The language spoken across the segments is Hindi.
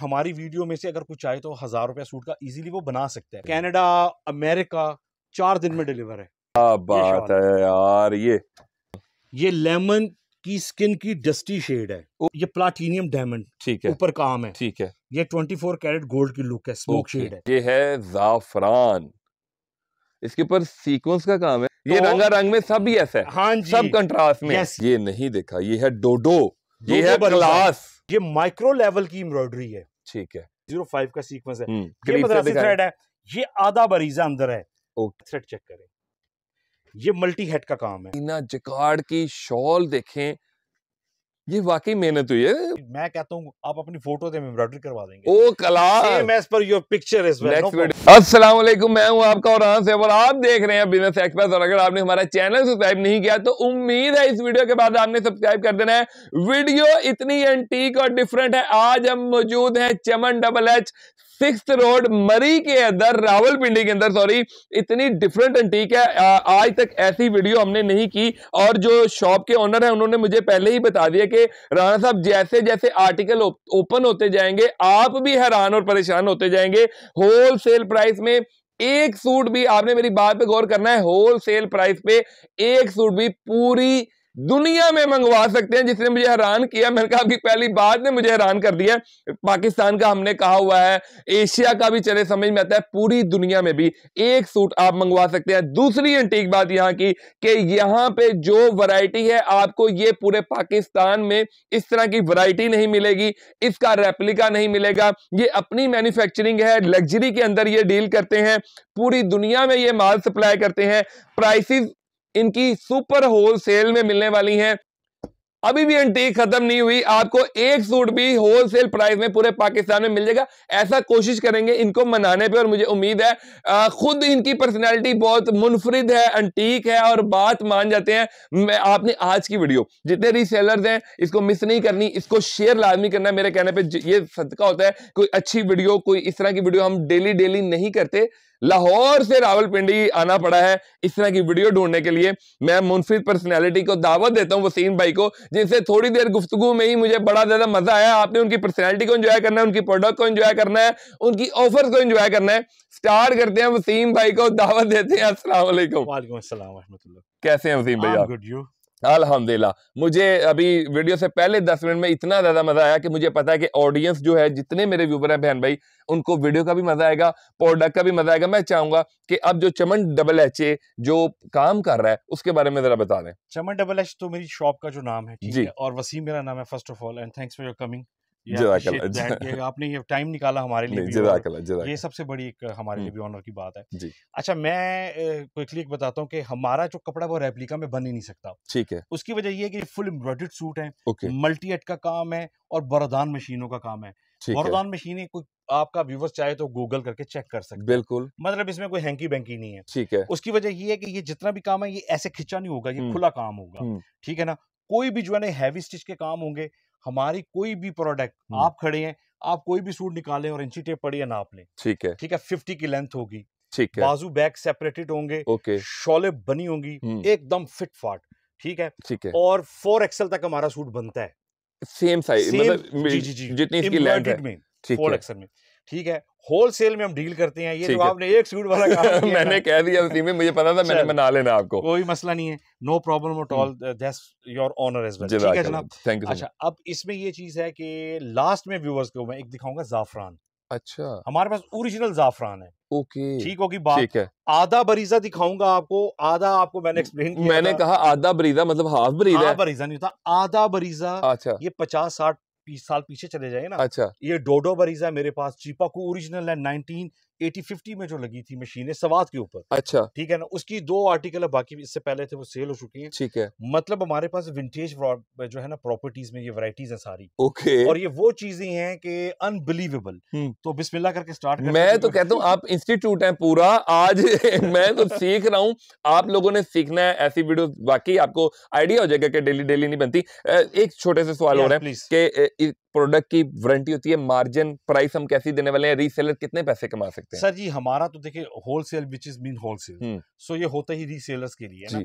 हमारी वीडियो में से अगर कुछ चाहे तो हज़ार रुपया सूट का इजीली वो बना सकते हैं कनाडा अमेरिका चार दिन में डिलीवर है क्या बात है यार ये ये लेमन की स्किन की डस्टी शेड है ये प्लाटिनियम डायमंड ठीक है ऊपर काम है ठीक है ये 24 कैरेट गोल्ड की लुक है स्मोक शेड है ये है जाफरान इसके ऊपर सीक्वेंस का काम है ये तो, रंगा रंग में सब ही ऐसा है हाँ जी सब कंट्रास्ट में ये नहीं देखा ये है डोडो ये है ग्लास ये माइक्रो लेवल की एम्ब्रॉयडरी है ठीक है जीरो फाइव का सीक्वेंस है हम्म, ये मद्रासी थ्रेड है ये आधा बरीजा अंदर है थ्रेड चेक करें ये मल्टी हेड का काम है इना जकार्ड की शॉल देखें ये वाकई मेहनत हुई है मैं कहता हूँ आप अपनी फोटो से एम्ब्रॉयडरी करवा देंगे ओ कला पर योर पिक्चर असला मैं हूँ आपका और से आप देख रहे हैं बिजनेस एक्सप्रेस और अगर आपने हमारा चैनल सब्सक्राइब नहीं किया तो उम्मीद है इस वीडियो के बाद आपने सब्सक्राइब कर देना है वीडियो इतनी एंटीक और डिफरेंट है आज हम मौजूद है Chaman double H six road Murree के अंदर पिंडी के अंदर सॉरी इतनी डिफरेंट एंटीक है आ, आज तक ऐसी वीडियो हमने नहीं की और जो शॉप के ओनर है उन्होंने मुझे पहले ही बता दिया कि राणा साहब जैसे जैसे आर्टिकल ओपन होते जाएंगे आप भी हैरान और परेशान होते जाएंगे होलसेल प्राइस में एक सूट भी आपने मेरी बात पे गौर करना है होलसेल प्राइस पे एक सूट भी पूरी दुनिया में मंगवा सकते हैं जिसने मुझे हैरान किया मैंने कहा आपकी पहली बात ने मुझे हैरान कर दिया पाकिस्तान का हमने कहा हुआ है एशिया का भी चले समझ में आता है पूरी दुनिया में भी एक सूट आप मंगवा सकते हैं दूसरी एंटीक बात यहाँ की कि यहाँ पे जो वैरायटी है आपको ये पूरे पाकिस्तान में इस तरह की वरायटी नहीं मिलेगी इसका रेप्लिका नहीं मिलेगा ये अपनी मैन्युफैक्चरिंग है लग्जरी के अंदर ये डील करते हैं पूरी दुनिया में ये माल सप्लाई करते हैं प्राइसिस इनकी सुपर होल सेल में मिलने वाली हैं अभी भी एंटीक खत्म नहीं हुई आपको एक सूट भी होलसेल प्राइस में पूरे पाकिस्तान में मिल जाएगा ऐसा कोशिश करेंगे इनको मनाने पे और मुझे उम्मीद है आ, खुद इनकी पर्सनालिटी बहुत मुनफरिद है एंटीक है और बात मान जाते हैं मैं आपने आज की वीडियो जितने रीसेलर्स हैं इसको मिस नहीं करनी इसको शेयर लाजमी करना मेरे कहने पर ये सदका होता है कोई अच्छी वीडियो कोई इस तरह की वीडियो हम डेली डेली नहीं करते लाहौर से रावलपिंडी आना पड़ा है इस तरह की वीडियो ढूंढने के लिए मैं मुनफिद पर्सनैलिटी को दावत देता हूँ वसीम भाई को जिनसे थोड़ी देर गुफ्तु में ही मुझे बड़ा ज़्यादा मजा आया आपने उनकी पर्सनैलिटी को इंजॉय करना है उनकी प्रोडक्ट को इन्जॉय करना है उनकी ऑफर को इंजॉय करना है स्टार्ट करते हैं वसीम भाई को दावत देते हैं असला कैसे हैं वसीम भाई आप अलहमदिल्ला मुझे अभी वीडियो से पहले दस मिनट में इतना ज़्यादा मज़ा आया कि मुझे पता है कि ऑडियंस जो है जितने मेरे व्यूवर हैं बहन भाई उनको वीडियो का भी मज़ा आएगा प्रोडक्ट का भी मज़ा आएगा मैं चाहूँगा कि अब जो चमन डबल एच ए जो काम कर रहा है उसके बारे में ज़रा बता दें चमन डबल एच तो मेरी शॉप का जो नाम है जी है, और वसीम मेरा नाम है first of all and thanks for your coming आपने ये टाइम निकाला हमारे लिए भी ये सबसे बड़ी एक हमारे लिए हम्म। भी ऑनर की बात है अच्छा मैं क्विकली एक बताता हूँ कि हमारा जो कपड़ा वो रेप्लिका में बन ही नहीं सकता ठीक है उसकी वजह ये है कि फुल एम्ब्रॉयडर्ड सूट है मल्टी एट का काम है और बरदान मशीनों का काम है बरदान मशीनें कोई आपका व्यूवर्स चाहे तो गूगल करके चेक कर सकते बिल्कुल मतलब इसमें कोई हैंकी बैंकी नहीं है ठीक है उसकी वजह ये है कि ये जितना भी काम है ये ऐसे खिंचा नहीं होगा ये हम्म। खुला काम होगा हम्म। ठीक है ना कोई भी जो है ना हैवी स्टिच के काम होंगे हमारी कोई भी प्रोडक्ट हम्म। आप खड़े हैं आप कोई भी सूट निकालें और इंची टेप पड़ी है नाप लें ठीक है ठीक है फिफ्टी की लेंथ होगी ठीक है बाजू बैक सेपरेटेड होंगे ओके शॉले बनी होंगी हम्म। एकदम फिट फाट ठीक है ठीक है और फोर एक्सएल तक हमारा सूट बनता है सेम साइज मतलब जी जी जी जितनी इसकी लेंथ है फोर एक्सएल में ठीक है होलसेल में हम डील करते हैं ये जो आपने एक सूट वाला कहा मैंने कह दिया उसी में मुझे पता था मैंने मना लेना आपको कोई मसला नहीं है no problem at all that's your honour as well ठीक है जनाब थैंक यू अच्छा अब इसमें ये चीज है कि लास्ट में व्यूअर्स को मैं एक दिखाऊंगा जाफरान अच्छा हमारे पास ओरिजिनल जाफरान है ओके ठीक होगी बात ठीक है आधा बरीजा दिखाऊंगा आपको आधा आपको मैंने एक्सप्लेन किया मैंने कहा आधा बरीजा मतलब हाफ बरीजा हाफ बरीजा नहीं था आधा बरीजा अच्छा ये पचास साठ साल पीछे चले जाए ना अच्छा ये डोडो बरीजा मेरे पास चीपाकू ओरिजिनल है नाइनटीन एटी फिफ्टी में जो लगी थी मशीनें सवाद के ऊपर अच्छा ठीक है ना उसकी दो आर्टिकल है बाकी इससे पहले थे वो सेल हो चुकी है ठीक है मतलब हमारे पास विंटेज जो है ना प्रॉपर्टीज में ये वराइटीज है सारी ओके और ये वो चीजें हैं कि अनबिलीवेबल हम्म। तो बिस्मिल्ला करके स्टार्ट कर मैं तो कहता हूँ आप इंस्टीट्यूट है पूरा आज मैं तो सीख रहा हूँ आप लोगों ने सीखना है ऐसी वीडियो बाकी आपको आइडिया हो जाएगा कि डेली डेली नहीं बनती एक छोटे से सवाल हो रहा है कि प्रोडक्ट की वारंटी होती है मार्जिन प्राइस हम कैसी देने वाले हैं रीसेलर कितने पैसे कमा सकते हैं सर जी हमारा तो देखिए wholesale which is mean wholesale so ये होता ही रीसेलर्स के लिए ना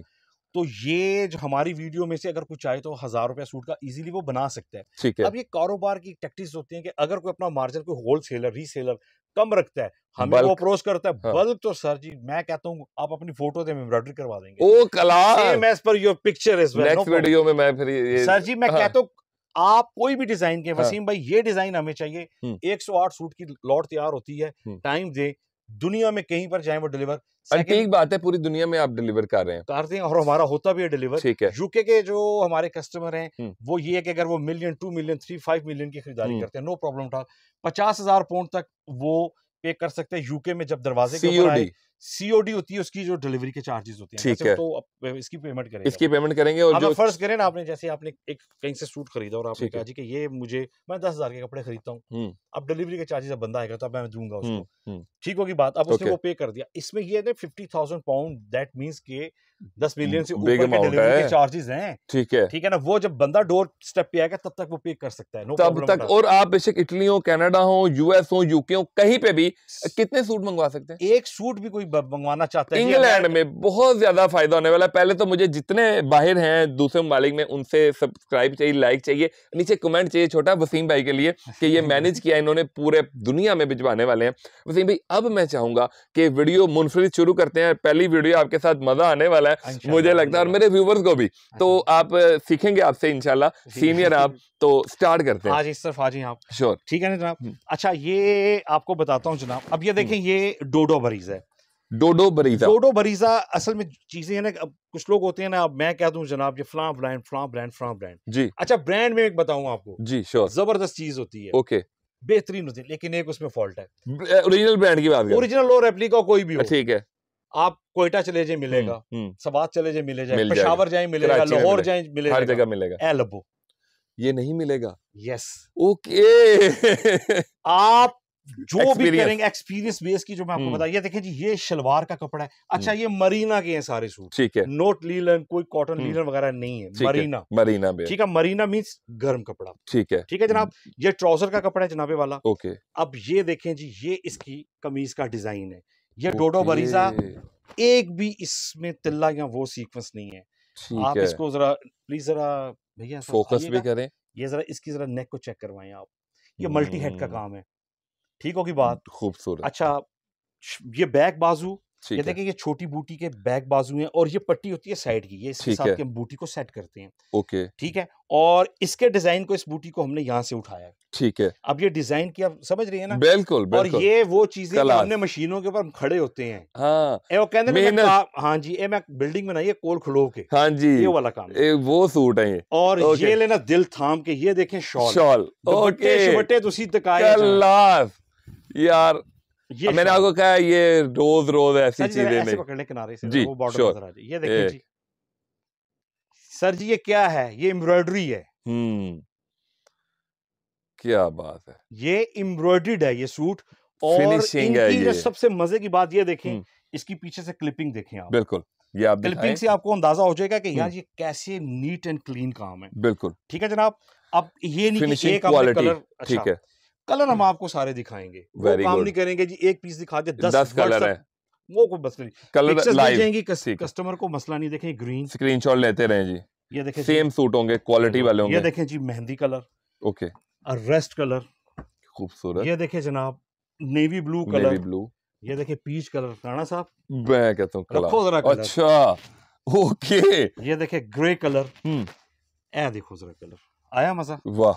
तो ये जो हमारी वीडियो में से अगर कुछ आए तो हजार रुपया सूट का इजीली वो बना सकता है ठीक है अब ये कारोबार की टैक्टिक्स होती है कि अगर कोई अपना मार्जिन कोई होलसेलर रीसेलर कम रखता है हमें वो अप्रोच करता है हाँ। बल्क तो सर जी मैं कहता हूँ आप अपनी फोटो दे एम्ब्रॉयडरी करवा देंगे ओ कला पर your picture is next video में मैं फिर ये... सर जी मैं हाँ। कहता हूँ आप कोई भी डिजाइन के हाँ। वसीम हाँ। भाई ये डिजाइन हमें चाहिए 108 सूट की लॉट तैयार होती है टाइम दे दुनिया में कहीं पर जाए वो डिलीवर ठीक बात है पूरी दुनिया में आप डिलीवर कर रहे हैं करते हैं और हमारा होता भी है डिलीवर ठीक है यूके के जो हमारे कस्टमर हैं वो ये है कि अगर वो million two million three five million की खरीदारी करते हैं नो प्रॉब्लम था पचास हजार पाउंड तक वो पे कर सकते हैं यूके में जब दरवाजे के सीओडी होती है उसकी जो डिलीवरी के चार्जेस होते हैं ठीक अच्छा, है तो इसकी पेमेंट करेंगे इसकी पेमेंट करेंगे और जो फर्ज करें ना आपने जैसे आपने एक कहीं से सूट खरीदा और आपने कहा जी कि ये मुझे मैं दस हजार के कपड़े खरीदता हूँ हम्म। अब डिलीवरी के चार्जेस अब बंदा आएगा तो मैं दूंगा उसको हम्म, हम्म। ठीक होगी बात अब उसने वो पे कर दिया इसमें ये fifty thousand pound that means के दस मिलियन से ऊपर के डिलीवरी के चार्जेस हैं ठीक है ठीक है ना वो जब बंदा डोर स्टेप पे आएगा तब तक वो पे कर सकता है नो तब तक और आप बेशक इटली हो कनाडा हो यूएस हो यूके हो कहीं पे भी कितने सूट मंगवा सकते हैं एक सूट भी कोई मंगवाना चाहते हैं इंग्लैंड में बहुत ज्यादा फायदा होने वाला है पहले तो मुझे जितने बाहर हैं दूसरे ममालिक में उनसे सब्सक्राइब चाहिए लाइक चाहिए नीचे कमेंट चाहिए छोटा वसीम भाई के लिए कि ये मैनेज किया इन्होंने पूरे दुनिया में भिजवाने वाले हैं वसीम भाई अब मैं चाहूंगा कि वीडियो मुनफरद शुरू करते हैं पहली वीडियो आपके साथ मजा आने वाला है मुझे लगता है और मेरे व्यूवर्स को भी हाँ तो आप सीखेंगे आपसे इनशाला सीनियर आप तो स्टार्ट करते हैं आज इस तरफ आज आप श्योर ठीक है ना जनाब हम्म। अच्छा ये आपको बताता हूँ जनाब अब ये हम्म। देखें ये डोडो बरीज है डोडो बरीजा डोडो बरीजा असल में चीजें हैं ना कुछ लोग होते हैं ना अब मैं कह दूं जनाब ये फलां ब्रांड फलां ब्रांड फलां ब्रांड जी अच्छा ब्रांड में एक बताऊं आपको जी श्योर जबरदस्त चीज होती है ओके बेहतरीन होती है लेकिन एक उसमें फॉल्ट है ओरिजिनल ब्रांड की बात ओरिजिनल और रेप्लिका कोई भी हो ठीक है आप कोयटा चले जाए मिलेगा हम्म, हम्म। सवाद चले जाए मिले जाए पेशावर जाए मिलेगा लाहौर जाए मिलेगा हर जगह मिलेगा लबो ये नहीं मिलेगा यस ओके आप जो भी करेंगे एक्सपीरियंस बेस की जो मैं आपको हम्म। बताइए ये देखिए जी ये शलवार का कपड़ा है अच्छा हम्म। ये मरीना के हैं सारे सूट ठीक है नोट लीलन कोई कॉटन लीलन हम्म। वगैरह नहीं है मरीना मरीना ठीक है मरीना मीन्स गर्म कपड़ा ठीक है ठीक है जनाब ये ट्राउजर का कपड़ा है जनाबे वाला ओके अब ये देखें जी ये इसकी कमीज का डिजाइन है ये डोडो बरीजा एक भी इसमें तिल्ला या वो सीक्वेंस नहीं है आप इसको जरा प्लीज जरा भैया फोकस भी करें ये जरा इसकी जरा नेक को चेक करवाएं आप ये मल्टी हेड का काम है ठीक होगी बात खूबसूरत अच्छा ये बैक बाजू कहते हैं कि ये छोटी बूटी के बैक बाजू हैं और ये पट्टी होती है साइड की ये इसके हम बूटी को सेट करते हैं ओके ठीक है और इसके डिजाइन को इस बूटी को हमने यहाँ से उठाया है ठीक है अब ये डिजाइन की आप समझ रही है ना बिल्कुल और ये वो चीजें हमने मशीनों के ऊपर हम खड़े होते हैं हाँ, कहते हाँ जी ए मैं बिल्डिंग बनाई नहीं कोल खड़ो के हाँ जी ये वाला काम ए, वो सूट है और ये लेना दिल थाम के ये देखें शॉल शॉल ओके दुपट्टे तो तक तकाए यार ये मैंने आपको कहा ये रोज रोज ऐसी चीजें नहीं पकड़ने किनारे से जी वो श्योर ये देखिए जी सर जी ये क्या है ये एम्ब्रॉयडरी है हम्म क्या बात है ये एम्ब्रॉयडर्ड है ये सूट और फिनिशिंग है ये सबसे मजे की बात ये देखें हम्म। इसकी पीछे से क्लिपिंग देखें आप बिल्कुल ये आप क्लिपिंग से आपको अंदाजा हो जाएगा कि यार हम्म। ये कैसे नीट एंड क्लीन काम है बिल्कुल ठीक है जनाब अब ये नहीं कि एक कलर ठीक अच्छा। है कलर हम हम्म। आपको सारे दिखाएंगे वो काम नहीं करेंगे जी एक पीस दिखा दे दस, दस कलर है वो कोई मसला नहीं कलर लाइव कस, कस्टमर को मसला नहीं देखें ग्रीन स्क्रीनशॉट लेते रहें जी ये देखें सेम सूट होंगे क्वालिटी वाले होंगे ये देखें जी मेहंदी कलर ओके और रेस्ट कलर खूबसूरत ये देखें जनाब navy blue colour navy blue ये देखें पीच कलर राणा साहब मैं कहता हूँ रखो जरा अच्छा ओके ये देखें ग्रे कलर हम्म ए देखो जरा कलर आया मजा वाह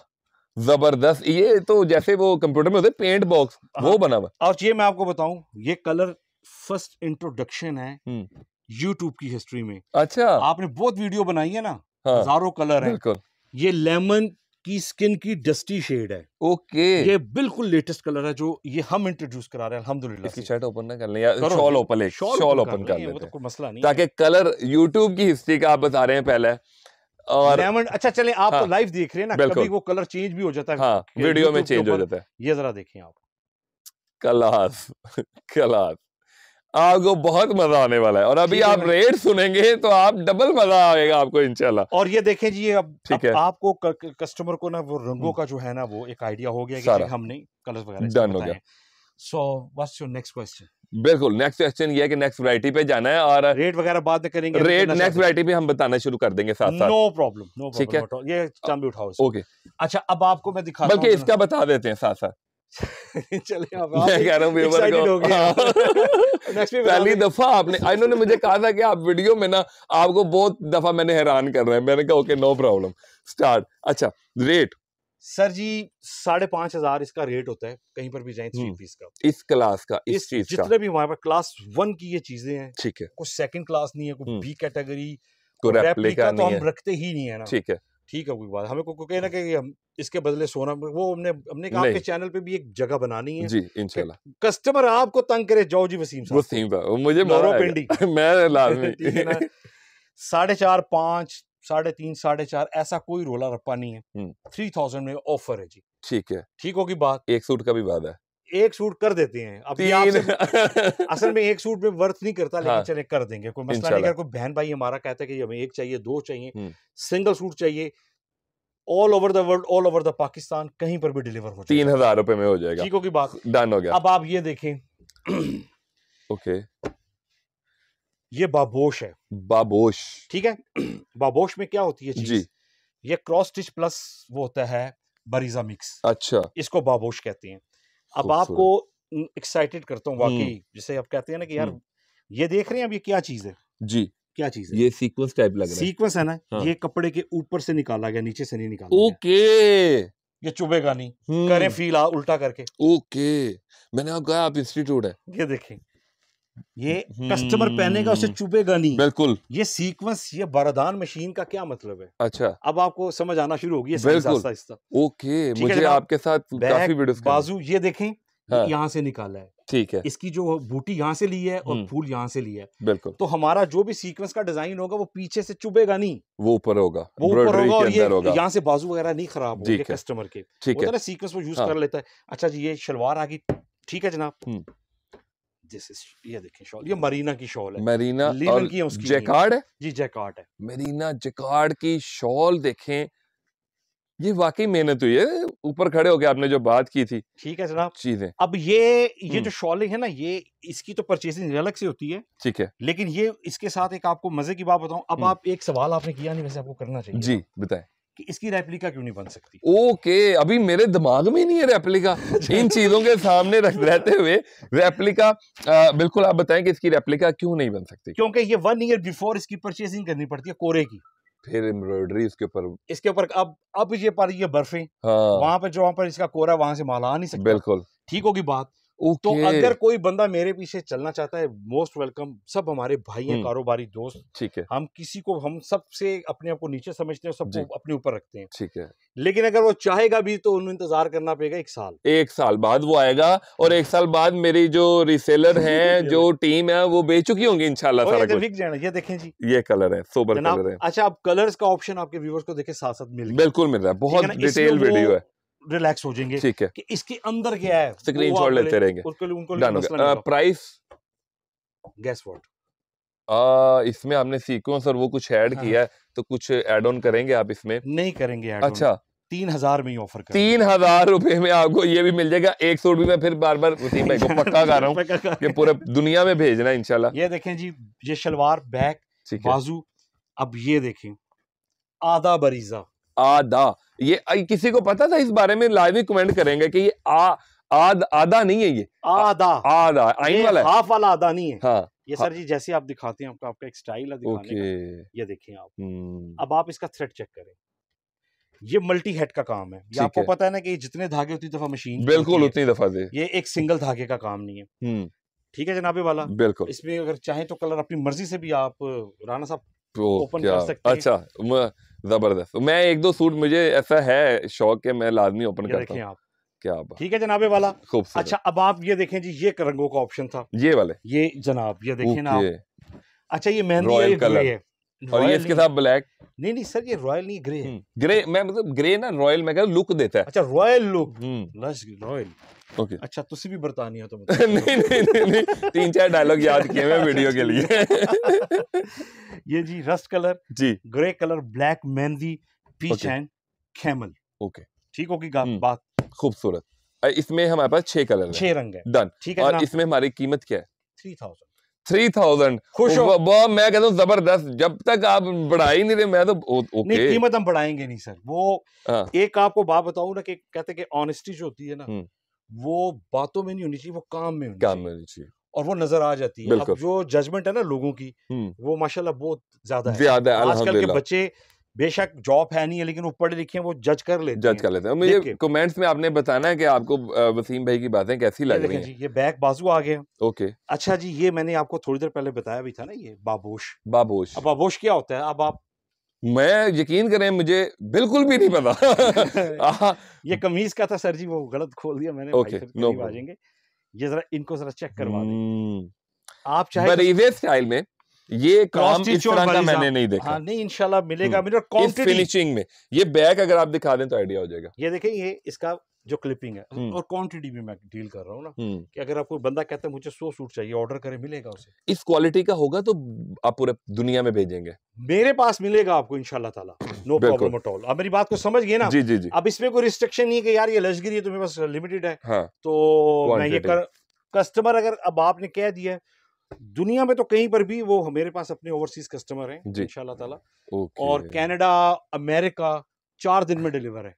जबरदस्त ये तो जैसे वो कंप्यूटर में होते पेंट बॉक्स हाँ। वो बना हुआ और ये मैं आपको बताऊं ये कलर फर्स्ट इंट्रोडक्शन है यूट्यूब हम्म। की हिस्ट्री में अच्छा आपने बहुत वीडियो बनाई है ना हाँ। हजारों हाँ, कलर है ये लेमन की स्किन की डस्टी शेड है ओके ये बिल्कुल लेटेस्ट कलर है जो ये हम इंट्रोड्यूस करा रहे हैं इसकी शर्ट ओपन ना कर लें शॉल ओपन ले शॉल ओपन कर लें तो कोई मसला नहीं ताकि कलर यूट्यूब की हिस्ट्री का आप बता रहे हैं पहले और लेमन अच्छा चले आप हाँ, तो लाइव देख रहे हैं ना कभी वो कलर चेंज भी हो जाता है हाँ, वीडियो में चेंज हो जाता है ये जरा देखिए आप कलास कलास आपको बहुत मजा आने वाला है और अभी आप रेट सुनेंगे तो आप डबल मजा आएगा आपको इंशाल्लाह और ये देखें जी अब ठीक है आपको कस्टमर को ना वो रंगों हम्म। का जो है ना वो एक आइडिया हो गया कि हमने कलर वगैरह डन हो गया so what's your next question बिल्कुल नेक्स्ट क्वेश्चन ये है कि नेक्स्ट वैरायटी पे जाना है और रेट वगैरह बाद में करेंगे रेट नेक्स्ट वैरायटी पे हम बताना शुरू कर देंगे साथ साथ नो प्रॉब्लम ठीक है ये चांद भी उठाओ ओके अच्छा अब आपको मैं दिखा बल्कि इसका बता देते हैं साथ साथ चले आप मैं कह रहा हूँ हाँ। पहली दफा आपने इन्होंने मुझे कहा था कि आप वीडियो में ना आपको बहुत दफा मैंने हैरान कर रहे हैं मैंने कहा ओके नो प्रॉब्लम स्टार्ट अच्छा रेट सर जी साढ़े पांच हजार इसका रेट होता है कहीं पर भी जाए थ्री पीस का इस क्लास का इस, इस चीज जितने का। भी हमारे पास क्लास वन की ये चीजें हैं ठीक है कुछ सेकंड क्लास नहीं है कुछ बी कैटेगरी तो हम रखते ही नहीं है ना ठीक है ठीक है कोई बात हमें कोई कहना कि हम इसके बदले सोना वो हमने हमने कहा आपके चैनल पे भी एक जगह बनानी है जी इंशाल्लाह कस्टमर आपको तंग करे जाओ जी वसीम वसीम मुझे मैं लाजमी साढ़े चार पांच साढ़े तीन साढ़े चार ऐसा कोई रोला रप्पा नहीं है थ्री थाउजेंड में ऑफर है जी ठीक है ठीक होगी बात एक सूट का भी बात है एक सूट कर देते हैं अब असल में एक सूट में वर्थ नहीं करता लेकिन हाँ। चले कर देंगे कोई मसला नहीं अगर कोई बहन भाई हमारा कहता है कि हमें एक चाहिए दो चाहिए सिंगल सूट चाहिए all over the world all over the Pakistan कहीं पर भी डिलीवर हो तीन हजार रुपए में हो जाएगा ठीक होगी बात डन हो गया अब आप ये देखें ओके ये बाबोश है बाबोश ठीक है बाबोश में क्या होती है चीज जी ये क्रॉस स्टिच प्लस वो होता है बरीजा मिक्स अच्छा इसको बाबोश कहते हैं अब आपको एक्साइटेड करता हूँ वाकई हम्म। जिसे आप कहते हैं ना कि यार हम्म। ये देख रहे हैं अब ये क्या चीज है जी क्या चीज है ये सीक्वेंस टाइप लग रहा है सीक्वेंस है ना हाँ। ये कपड़े के ऊपर से निकाला गया नीचे से नहीं निकाला ओके ये चुभेगा नहीं हम्म। करें फील आ उल्टा करके ओके मैंने आपको कहा आप इंस्टीट्यूट है ये देखें ये कस्टमर हम्म। पहनेगा उसे चुपेगा नहीं बिल्कुल ये सीक्वेंस ये बरदान मशीन का क्या मतलब है अच्छा अब आपको समझ आना शुरू होगी बिल्कुल ओके मुझे आपके साथ काफी वीडियोस बाजू ये देखें हाँ। यहाँ से निकाला है ठीक है इसकी जो बूटी यहाँ से ली है और हम्म। फूल यहाँ से लिया है बिल्कुल तो हमारा जो भी सीक्वेंस का डिजाइन होगा वो पीछे से चुभेगा नहीं वो ऊपर होगा वो ऊपर होगा और ये यहाँ से बाजू वगैरह नहीं खराब होगा कस्टमर के ठीक है सीक्वेंस वो यूज कर लेता है अच्छा जी ये शलवार आ गई ठीक है जनाब हम्म। दिस इज ये देखें शॉल ये मरीना की शॉल है मरीना और की उसकी जैकार्ड है जी जैकार्ड है मरीना जैकार्ड की शॉल देखें ये वाकई मेहनत हुई है ऊपर खड़े होके आपने जो बात की थी ठीक है जनाब चीजें अब ये ये जो हम्म। शॉलिंग है ना ये इसकी तो परचेसिंग अलग से होती है ठीक है लेकिन ये इसके साथ एक आपको मजे की बात बताऊं अब हम्म। आप एक सवाल आपने किया नहीं वैसे आपको करना चाहिए जी बताएं कि इसकी रेप्लिका क्यों नहीं बन सकती ओके अभी मेरे दिमाग में नहीं है रेप्लिका इन चीजों के सामने रख रहते हुए रेप्लिका आ, बिल्कुल आप बताएं कि इसकी रेप्लिका क्यों नहीं बन सकती क्योंकि ये वन ईयर बिफोर इसकी परचेसिंग करनी पड़ती है कोरे की फिर एम्ब्रॉयडरी इसके ऊपर इसके ऊपर अब अब ये पर ये बर्फे हाँ। वहां पर जो वहां पर इसका कोरा वहां से माल आ नहीं सकता बिल्कुल ठीक होगी बात okay. तो अगर कोई बंदा मेरे पीछे चलना चाहता है मोस्ट वेलकम सब हमारे भाई हैं कारोबारी दोस्त ठीक है हम किसी को हम सबसे अपने आप को नीचे समझते हैं सबको अपने ऊपर रखते हैं ठीक है लेकिन अगर वो चाहेगा भी तो उन्हें इंतजार करना पड़ेगा एक साल एक साल बाद वो आएगा और एक साल बाद मेरी जो रिसेलर है जो टीम है वो बेच चुकी होंगी इनशाला ये देखें जी ये कलर है सोबर कलर है अच्छा आप कलर्स का ऑप्शन आपके व्यूवर्स को देखे साथ साथ मिल बिल्कुल मिल रहा है बहुत डिटेल वीडियो है रिलैक्स हो जाएंगे ठीक है कि इसके अंदर क्या है स्क्रीन शॉट लेते रहेंगे प्राइस गैस वॉट आ, इसमें हमने सीक्वेंस और वो कुछ ऐड हाँ। किया हाँ। है तो कुछ ऐड ऑन करेंगे आप इसमें नहीं करेंगे अच्छा तीन हजार में ही ऑफर करेंगे तीन हजार रुपए में आपको ये भी मिल जाएगा एक सौ रुपये में फिर बार बार वसीम भाई को पक्का कर रहा हूँ कि पूरे दुनिया में भेजना है इनशाला ये देखें जी ये शलवार बैक बाजू अब ये देखें आधा बरीजा आदा ये किसी को पता था इस बारे में लाजमी कमेंट करेंगे कि ये आ आद, आधा नहीं है ये आधा आधा आइन वाला है हाफ वाला आधा नहीं है हाँ ये हाँ, सर जी जैसे आप दिखाते हैं आपका आपका एक स्टाइल है दिखाने का ये देखिए आप हम्म। अब आप इसका थ्रेड चेक करें ये मल्टी हेड का काम है ये आपको है। पता है ना कि जितने धागे उतनी दफा मशीन बिल्कुल उतनी दफा दे ये एक सिंगल धागे का काम नहीं है हम्म। ठीक है जनाबे वाला बिल्कुल इसमें अगर चाहे तो कलर अपनी मर्जी से भी आप राणा साहब ओपन तो कर सकते हैं अच्छा जबरदस्त तो मैं एक दो सूट मुझे ऐसा है शौक के मैं लाजमी ओपन करता हूँ आप क्या बात ठीक है जनाबे वाला खूबसूरत अच्छा अब आप ये देखें जी ये रंगों का ऑप्शन था ये वाले ये जनाब ये देखें ना आप अच्छा ये मेहंदी है कलर है और ये इसके साथ ब्लैक नहीं नहीं सर ये रॉयल नहीं ग्रे हम्म, ग्रे मैं मतलब ग्रे ना रॉयल में कह लुक देता है अच्छा रॉयल लुक रॉयल ओके अच्छा ਤੁਸੀਂ ਵੀ ਬਰਤਾਨੀ ਹੋ ਤਾਂ नहीं नहीं नहीं नहीं तीन चार डायलॉग याद किए मैं वीडियो के लिए ये जी रस्ट कलर जी grey colour black mehndi peach and camel okay ठीक होगी गा- हम्म। बात खूबसूरत इसमें हमारे पास छह कलर छह रंग है डन ठीक है और इसमें हमारी कीमत क्या है थ्री थाउजेंड थ्री थाउजेंड खुश हो मैं कहता हूँ जबरदस्त जब तक आप बढ़ा ही नहीं रहे मैं तो ओके नहीं कीमत हम बढ़ाएंगे नहीं सर वो आ, हाँ। एक आपको बात बताऊ ना कि कहते हैं कि ऑनेस्टी जो होती है ना हम्म। वो बातों में नहीं होनी चाहिए वो काम में होनी काम में चाहिए और वो नजर आ जाती है अब जो जजमेंट है ना लोगों की वो माशाल्लाह बहुत ज्यादा है आजकल के बच्चे बेशक जॉब है नहीं है लेकिन वो पढ़े लिखे वो जज कर लेते जज कर लेते हैं मुझे कमेंट्स में आपने बताना है कि आपको वसीम भाई की बातें कैसी लग रही हैं ये बैक बाजू आ गया ओके अच्छा जी ये मैंने आपको थोड़ी देर पहले बताया भी था ना ये बाबोश बाबोश अब बाबोश क्या होता है अब आप मैं यकीन करें मुझे बिल्कुल भी नहीं पता ये कमीज का था सर जी वो गलत खोल दिया मैंने ओके नो ये जरा इनको जरा चेक करवा दें हम्म। आप चाहे तो स्टाइल में ये काम इस तरह का मैंने नहीं देखा हाँ, नहीं इंशाल्लाह मिलेगा मेरे हम्म। फिनिशिंग में ये बैग अगर आप दिखा दें तो आइडिया हो जाएगा ये देखें ये इसका जो क्लिपिंग है हम्म। और क्वांटिटी भी मैं डील कर रहा हूँ ना हम्म। कि अगर आपको बंदा कहता है मुझे सौ सूट चाहिए ऑर्डर करें मिलेगा उसे इस क्वालिटी का होगा तो आप पूरे दुनिया में भेजेंगे मेरे पास मिलेगा आपको इनशाला ताला नो प्रॉब्लम एट ऑल अब मेरी बात को समझ गए ना जी जी जी अब इसमें कोई रिस्ट्रिक्शन नहीं है कि यार ये लशगिरी है तो मेरे पास लिमिटेड है हाँ। तो मैं ये कर कस्टमर अगर अब आपने कह दिया है दुनिया में तो कहीं पर भी वो मेरे पास अपने ओवरसीज कस्टमर हैं इंशाल्लाह ताला और कनाडा अमेरिका चार दिन में डिलीवर है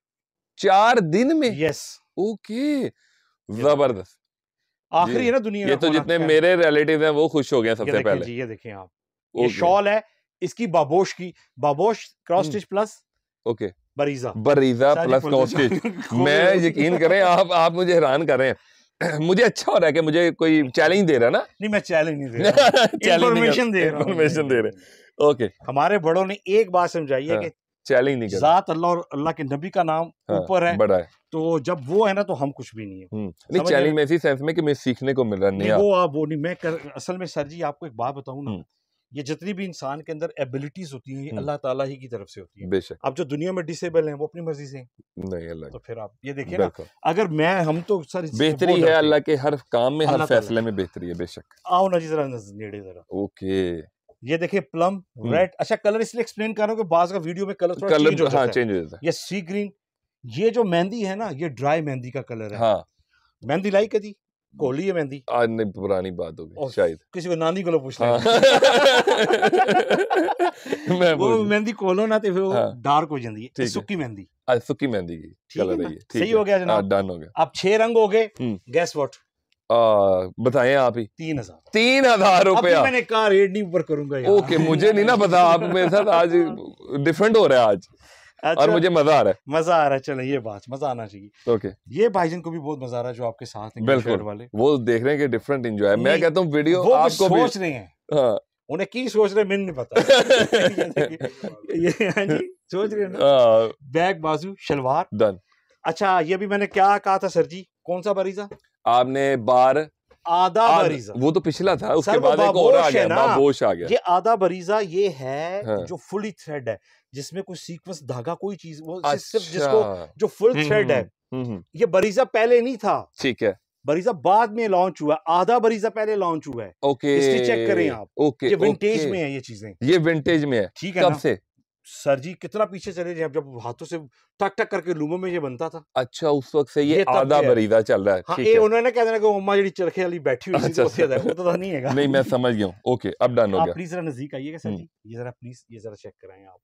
चार दिन में यस ओके जबरदस्त आखिरी है ना दुनिया ये तो जितने मेरे रिलेटिव हैं वो खुश हो गए सबसे पहले जी ये देखें आप ये शॉल है इसकी बाबोश की बाबोश cross hmm. Stitch plus okay बरीजा बरीजा प्लस क्रॉस स्टिच मैं यकीन करें आप आप मुझे हैरान कर रहे हैं मुझे अच्छा हो रहा है कि मुझे कोई चैलेंज दे रहा है ना नहीं मैं चैलेंज नहीं दे रहा इंफॉर्मेशन दे रहा इंफॉर्मेशन दे रहे ओके हमारे बड़ों ने एक बात समझाई है हाँ। कि चैलेंज नहीं जात अल्लाह और अल्लाह के नबी का नाम हाँ, ऊपर हाँ, है बड़ा है तो जब वो है ना तो हम कुछ भी नहीं है हम्म, नहीं चैलेंज में इसी सेंस में कि मैं सीखने को मिल रहा नहीं, नहीं वो आप वो नहीं मैं कर, असल में सर जी आपको एक बात बताऊं ना हम्म। ये जितनी भी इंसान के अंदर एबिलिटीज होती हैं ये हम्म। अल्लाह ताला ही की तरफ से होती है बेशक आप जो दुनिया में डिसेबल हैं वो अपनी मर्जी से नहीं अल्लाह तो फिर आप ये देखिए ना अगर मैं हम तो सर बेहतरी है अल्लाह के हर काम में हर फैसले में बेहतरी है बेशक आओ ना जी जरा नेड़े जरा ओके ये देखिए प्लम हम्म। रेड अच्छा कलर इसलिए एक्सप्लेन कर रहा हूँ कि बाज का वीडियो में कलर कलर जो हाँ चेंज हो जाता है ये सी ग्रीन ये जो मेहंदी है ना ये ड्राई मेहंदी का कलर है हाँ मेहंदी लाई कदी कोली है मेहंदी आज नहीं पुरानी बात होगी शायद किसी को नानी को हाँ। मैं वो मेहंदी कोलो ना तो फिर हाँ। डार्क हो जाती है सुखी मेहंदी आज मेहंदी की कलर है सही हो गया जनाब डन हाँ, हो गया अब छह रंग हो गए गैस हम्म। व्हाट बताएं आप ही तीन हजार तीन हजार रुपया मैंने कहा रेट नहीं ऊपर करूंगा यार। ओके मुझे नहीं ना पता आप मेरे साथ आज डिफरेंट हो रहा है आज अच्छा, और मुझे मजा आ रहा है मजा आ रहा है चलो ये बात मजा आना चाहिए ओके ये भाई को भी बहुत मजा आ रहा है जो आपके साथ बिल्कुल वाले वो देख रहे हैं कि डिफरेंट इंजॉय मैं कहता हूँ वीडियो आपको सोच रहे हैं हाँ। उन्हें की सोच रहे मैंने नहीं पता ये हाँ सोच रहे हाँ। बैग बाजू शलवार डन अच्छा ये भी मैंने क्या कहा था सर जी कौन सा बरीजा आपने बार आधा बरीजा वो तो पिछला था उसके बाद एक और आ गया बाबोश आ गया ये आधा बरीजा ये है हाँ। जो फुली थ्रेड है जिसमें कोई सीक्वेंस धागा कोई चीज वो अच्छा। सिर्फ जिसको जो फुल थ्रेड हम्म, है हम्म, हम्म, ये बरीजा पहले नहीं था ठीक है बरीजा बाद में लॉन्च हुआ आधा बरीजा पहले लॉन्च हुआ है ओके चेक करें आप ओके ये विंटेज में है ये चीजें ये विंटेज में है ठीक है कब से सर जी कितना पीछे चले जब जब हाथों से टक टक करके लूमो में ये बनता था अच्छा उस वक्त से ये, ये आधा बरीदा चल रहा है हाँ, ये उन्होंने कह देना कि मम्मा जी चरखे वाली बैठी हुई अच्छा, थी अच्छा, तो अच्छा। वो तो नहीं है नहीं मैं समझ गया ओके अब डन हो गया प्लीज जरा नजदीक आइएगा सर हम्म। जी ये जरा प्लीज ये जरा चेक कराएं आप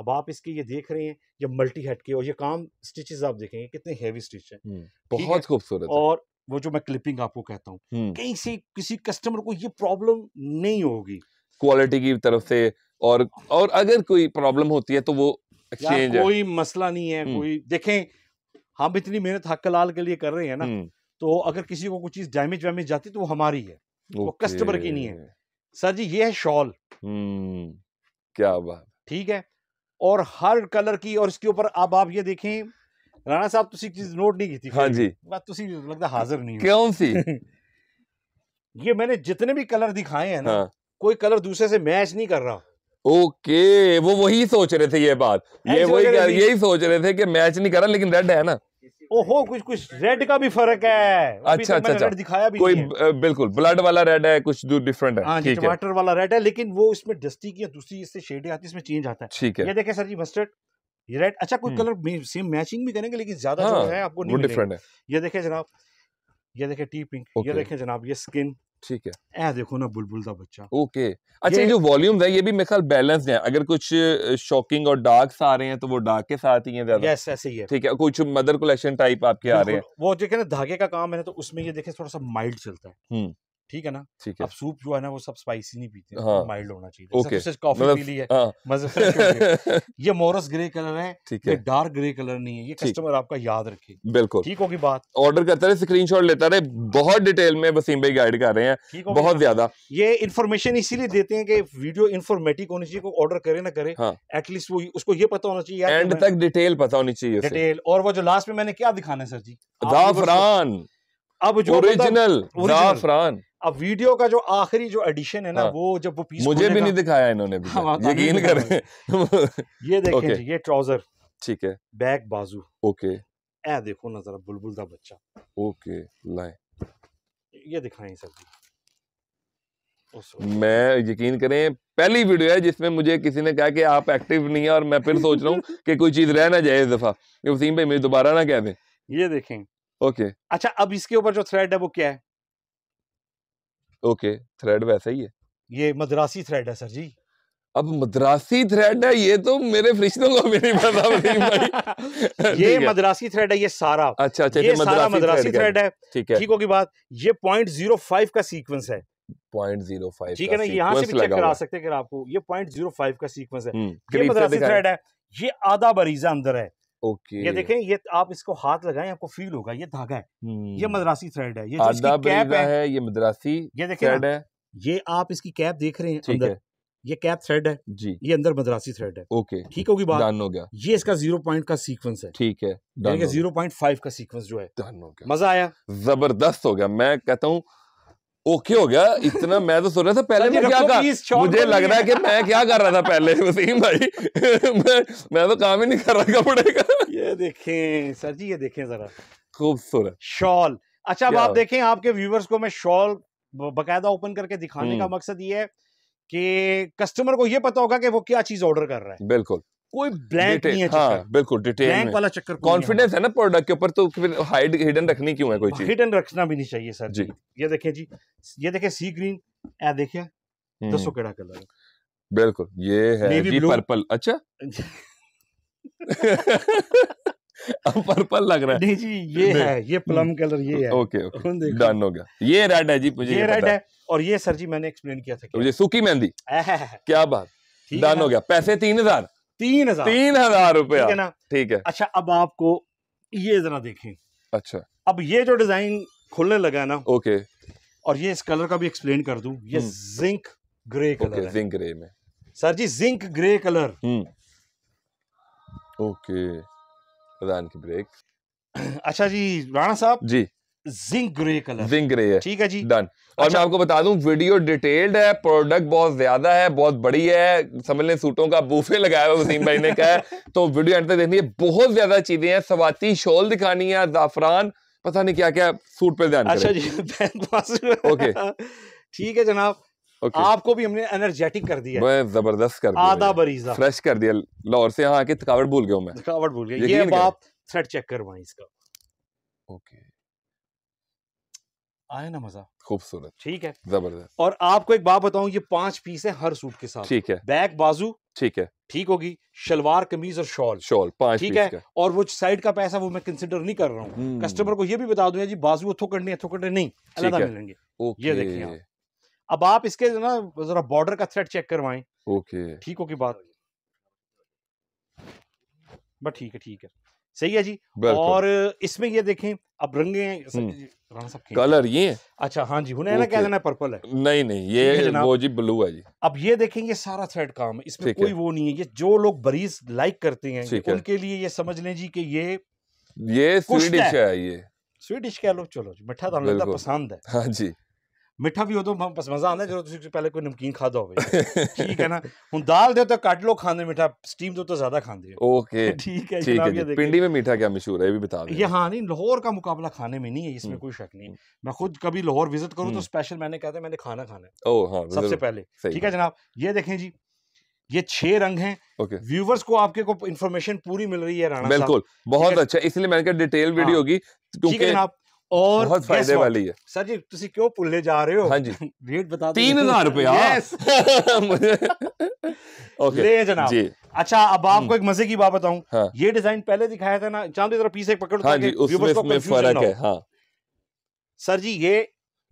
अब आप इसके ये देख रहे हैं ये मल्टी हेड के और ये काम स्टिचेस आप देखेंगे कितने हेवी स्टिच हम्म, है बहुत खूबसूरत और वो जो मैं क्लिपिंग आपको कहता हूँ हम्म। कहीं से किसी कस्टमर को ये प्रॉब्लम नहीं होगी क्वालिटी की तरफ से और और अगर कोई प्रॉब्लम होती है तो वो एक्सचेंज कोई मसला नहीं है हम्म। कोई देखें हम इतनी मेहनत हक लाल के लिए कर रहे हैं ना हम्म। तो अगर किसी को कोई चीज डैमेज वैमेज जाती तो वो हमारी है वो कस्टमर की नहीं है सर जी ये है शॉल हम्म, क्या बात ठीक है और हर कलर की और इसके ऊपर अब आप ये देखें राणा साहब तुसी चीज नोट नहीं की थी हाँ जी बात तुसी लगता हाजिर नहीं क्यों सी ये मैंने जितने भी कलर दिखाए हैं ना हाँ। कोई कलर दूसरे से मैच नहीं कर रहा ओके वो वही सोच रहे थे ये बात ये वही यही सोच रहे थे कि मैच नहीं करा लेकिन रेड है ना ओहो कुछ कुछ रेड का भी फर्क है अच्छा अच्छा रेड दिखाया भी अच्छा। कोई बिल्कुल ब्लड वाला रेड है कुछ दूर डिफरेंट है हाँ ठीक है टमाटर वाला रेड है लेकिन वो इसमें डस्टी की दूसरी इससे शेड आती है इसमें चेंज आता है ठीक है ये देखे सर जी मस्टर्ड ये रेड अच्छा कोई कलर सेम मैचिंग भी करेंगे लेकिन ज्यादा जो हाँ, है आपको नहीं डिफरेंट है ये देखे जनाब ये देखे टी पिंक okay. ये देखे जनाब ये स्किन ठीक है ऐ देखो ना बुलबुल का बच्चा ओके अच्छा ये जो वॉल्यूम है ये भी मेरे ख्याल बैलेंस है अगर कुछ शॉकिंग और डार्क आ रहे हैं तो वो डार्क के साथ ही है ज्यादा यस ऐसे ही है ठीक है कुछ मदर कलेक्शन टाइप आपके आ रहे हैं वो देखे ना धागे का काम है तो उसमें ये देखे थोड़ा सा माइल्ड चलता है हम्म। ठीक है ना ठीक है अब सूप जो है ना वो सब स्पाइसी नहीं पीते माइल्ड हाँ। होना चाहिए ओके okay. कॉफी मतलब पी ली है हाँ. मजे ये मोरस ग्रे कलर है ठीक है डार्क ग्रे कलर नहीं है ये कस्टमर आपका याद रखे बिल्कुल ठीक होगी बात ऑर्डर करता रहे स्क्रीनशॉट लेता रहे बहुत डिटेल में वसीम भाई गाइड कर रहे हैं बहुत ज्यादा ये इन्फॉर्मेशन इसीलिए देते हैं कि वीडियो इन्फॉर्मेटिव होनी चाहिए को ऑर्डर करे ना करे एटलीस्ट हाँ। वो उसको ये पता होना चाहिए एंड तक डिटेल पता होनी चाहिए डिटेल और वो जो लास्ट में मैंने क्या दिखाना है सर जी जाफरान अब जो ओरिजिनल मतलब जाफरान अब वीडियो का जो आखिरी जो एडिशन है ना हाँ। वो जब वो पीस मुझे भी नहीं दिखाया इन्होंने हाँ, हाँ, यकीन करें ये देखें जी ये ट्राउजर ठीक है बैक बाजू ओके ए देखो ना जरा बुलबुल का बच्चा ओके लाए ये दिखाएं सर जी मैं यकीन करें पहली वीडियो है जिसमें मुझे किसी ने कहा कि आप एक्टिव नहीं है और मैं फिर सोच रहा हूँ कि कोई चीज रह ना जाए इस दफा वसीम भाई मेरी दोबारा ना कह दें ये देखें ओके अच्छा अब इसके ऊपर जो थ्रेड है वो क्या है ओके थ्रेड वैसा ही है ये मद्रासी थ्रेड है सर जी अब मद्रासी थ्रेड है ये तो मेरे फरिश्तों को भी नहीं पता भाई ये मद्रासी थ्रेड है ये सारा अच्छा अच्छा ये अच्छा, मद्रासी सारा मद्रासी थ्रेड है ठीक है ठीक होगी बात ये पॉइंट जीरो फाइव का सीक्वेंस है पॉइंट जीरो फाइव ठीक है ना यहाँ से भी चेक करा सकते हैं आपको ये पॉइंट जीरो फाइव का सीक्वेंस है हम्म, ये मद्रासी थ्रेड है ये आधा बरीजा अंदर है ओके ये देखें ये आप इसको हाथ लगाएं आपको फील होगा ये धागा है ये हम्म। मद्रासी थ्रेड है ये कैप है, है ये मद्रासी ये देखें थ्रेड है ये आप इसकी कैप देख रहे हैं अंदर ये कैप थ्रेड है जी ये अंदर मद्रासी थ्रेड है ओके ठीक होगी बात हो गया ये इसका जीरो पॉइंट का सीक्वेंस है ठीक है जीरो पॉइंट फाइव का सीक्वेंस जो है मजा आया जबरदस्त हो गया मैं कहता हूँ ओके हो गया इतना मैं तो सुन रहा था पहले मैं क्या कर मुझे लग रहा है कि मैं क्या कर रहा था पहले वसीम भाई मैं मैं तो काम ही नहीं कर रहा कपड़े का ये देखें सर जी ये देखें जरा खूबसूरत शॉल अच्छा अब आप देखें आपके व्यूवर्स को मैं शॉल बकायदा ओपन करके दिखाने का हम्म। मकसद ये है कि कस्टमर को ये पता होगा कि वो क्या चीज ऑर्डर कर रहा है बिल्कुल कोई ब्लैंक नहीं है हाँ, बिल्कुल डिटेल ब्लैंक वाला चक्कर कॉन्फिडेंस है ना प्रोडक्ट के ऊपर तो हाइड हिडन रखनी क्यों है कोई चीज हिडन रखना भी नहीं चाहिए सर जी ये देखिए जी ये देखिए सी ग्रीन ए देखिए दसो केड़ा कलर बिल्कुल ये है जी पर्पल अच्छा अब पर्पल लग रहा है नहीं जी ये है ये प्लम हम्म। कलर ये है ओके ओके डन हो गया ये रेड है जी मुझे ये रेड है और ये सर जी मैंने एक्सप्लेन किया था मुझे सूखी मेहंदी क्या बात डन हो गया पैसे तीन हजार तीन हजार तीन हजार रुपया ठीक है ना ठीक है अच्छा अब आपको ये जरा देखें अच्छा अब ये जो डिजाइन खुलने लगा है ना ओके और ये इस कलर का भी एक्सप्लेन कर दू ये हम्म। Zinc grey colour zinc grey में सर जी zinc grey colour hmm. Okay Pradhan की ब्रेक अच्छा जी राणा साहब जी zinc grey colour zinc grey है ठीक है जी डन और अच्छा, मैं आपको बता दूं वीडियो डिटेल्ड है प्रोडक्ट बहुत ज्यादा है बहुत बड़ी है समझ लें सूटों का बूफे लगाया हुआ वसीम भाई ने कहा है तो वीडियो एंड तक देखनी है बहुत ज्यादा चीजें हैं सवाती दिखानी है जाफरान पता नहीं क्या क्या सूट पे ध्यान अच्छा जी ओके ठीक है जनाब आपको भी हमने एनर्जेटिक कर दिया जबरदस्त कर दिया आधा बरीजा फ्रेश कर दिया लाहौर से यहाँ आके थकावट भूल गया मैं थकावट भूल गया ये आप चेक करवाएं इसका ओके आए ना मजा खूबसूरत ठीक है जबरदस्त और आपको एक बात बताऊं ये पांच पीस है हर सूट के साथ ठीक है बैक बाजू ठीक है ठीक होगी शलवार कमीज और शॉल शॉल पांच ठीक है का। और वो साइड का पैसा वो मैं कंसिडर नहीं कर रहा हूँ हम्म। कस्टमर को ये भी बता दूं जी बाजू थोकड़नी है थोकड़ने नहीं अलग मिलेंगे ये देखिए अब आप इसके ना जरा बॉर्डर का थ्रेड चेक करवाए ओके ठीक होगी बात बट ठीक है ठीक है सही है जी और इसमें ये देखें अब रंगे हैं हम्म। कलर ये अच्छा हाँ जी उन्हें ना कह देना पर्पल है नहीं नहीं ये वो जी ब्लू है जी अब ये देखेंगे सारा थ्रेड काम है इसमें कोई वो नहीं है ये जो लोग बरीज लाइक करते हैं उनके लिए ये समझ लें जी कि ये ये स्वीडिश है ये स्वीडिश कह लो चलो जी मिठा तो पसंद है हाँ जी ਮਿੱਠਾ ਵੀ ਉਦੋਂ ਬਸ ਮਜ਼ਾ ਆਉਂਦਾ ਜਦੋਂ ਤੁਸੀਂ ਪਹਿਲੇ ਕੋਈ ਨਮਕੀਨ ਖਾਦਾ ਹੋਵੇ ਠੀਕ ਹੈ ਨਾ ਹੁਣ ਦਾਲ ਦੇ ਤਾਂ ਕੱਟ ਲੋ ਖਾਂਦੇ ਮਿੱਠਾ ਸਟੀਮ ਤੋਂ ਤਾਂ ਜ਼ਿਆਦਾ ਖਾਂਦੇ ਹੋ ठीक है मशहूर है यहाँ नहीं लाहौर का मुकाबला खाने में नहीं है इसमें कोई शक नहीं मैं खुद कभी लाहौर विजिट करूँ तो स्पेशल मैंने कहता मैंने खाना खाना है सबसे पहले ठीक है जनाब ये देखें जी ये छह रंग हैं okay. व्यूवर्स को आपके को इन्फॉर्मेशन पूरी मिल रही है राणा बिल्कुल बहुत अच्छा इसलिए मैंने कहा डिटेल वीडियो होगी क्योंकि आप ਔਰ फायदे वाली है सर जी क्यों ਤੁਸੀਂ जा रहे हो ਰਹੇ ਹੋ ਹਾਂਜੀ ਰੇਟ ਬਤਾ ਦਿਓ 3000 रुपया यस ओके ले जनाब जी अच्छा अब हम्म। आपको एक मजे की बात बताऊं हाँ। ये डिजाइन पहले दिखाया था ना चांद जरा पीस एक पकड़ हाँ जी उसमें इसमें फर्क है हाँ सर जी ये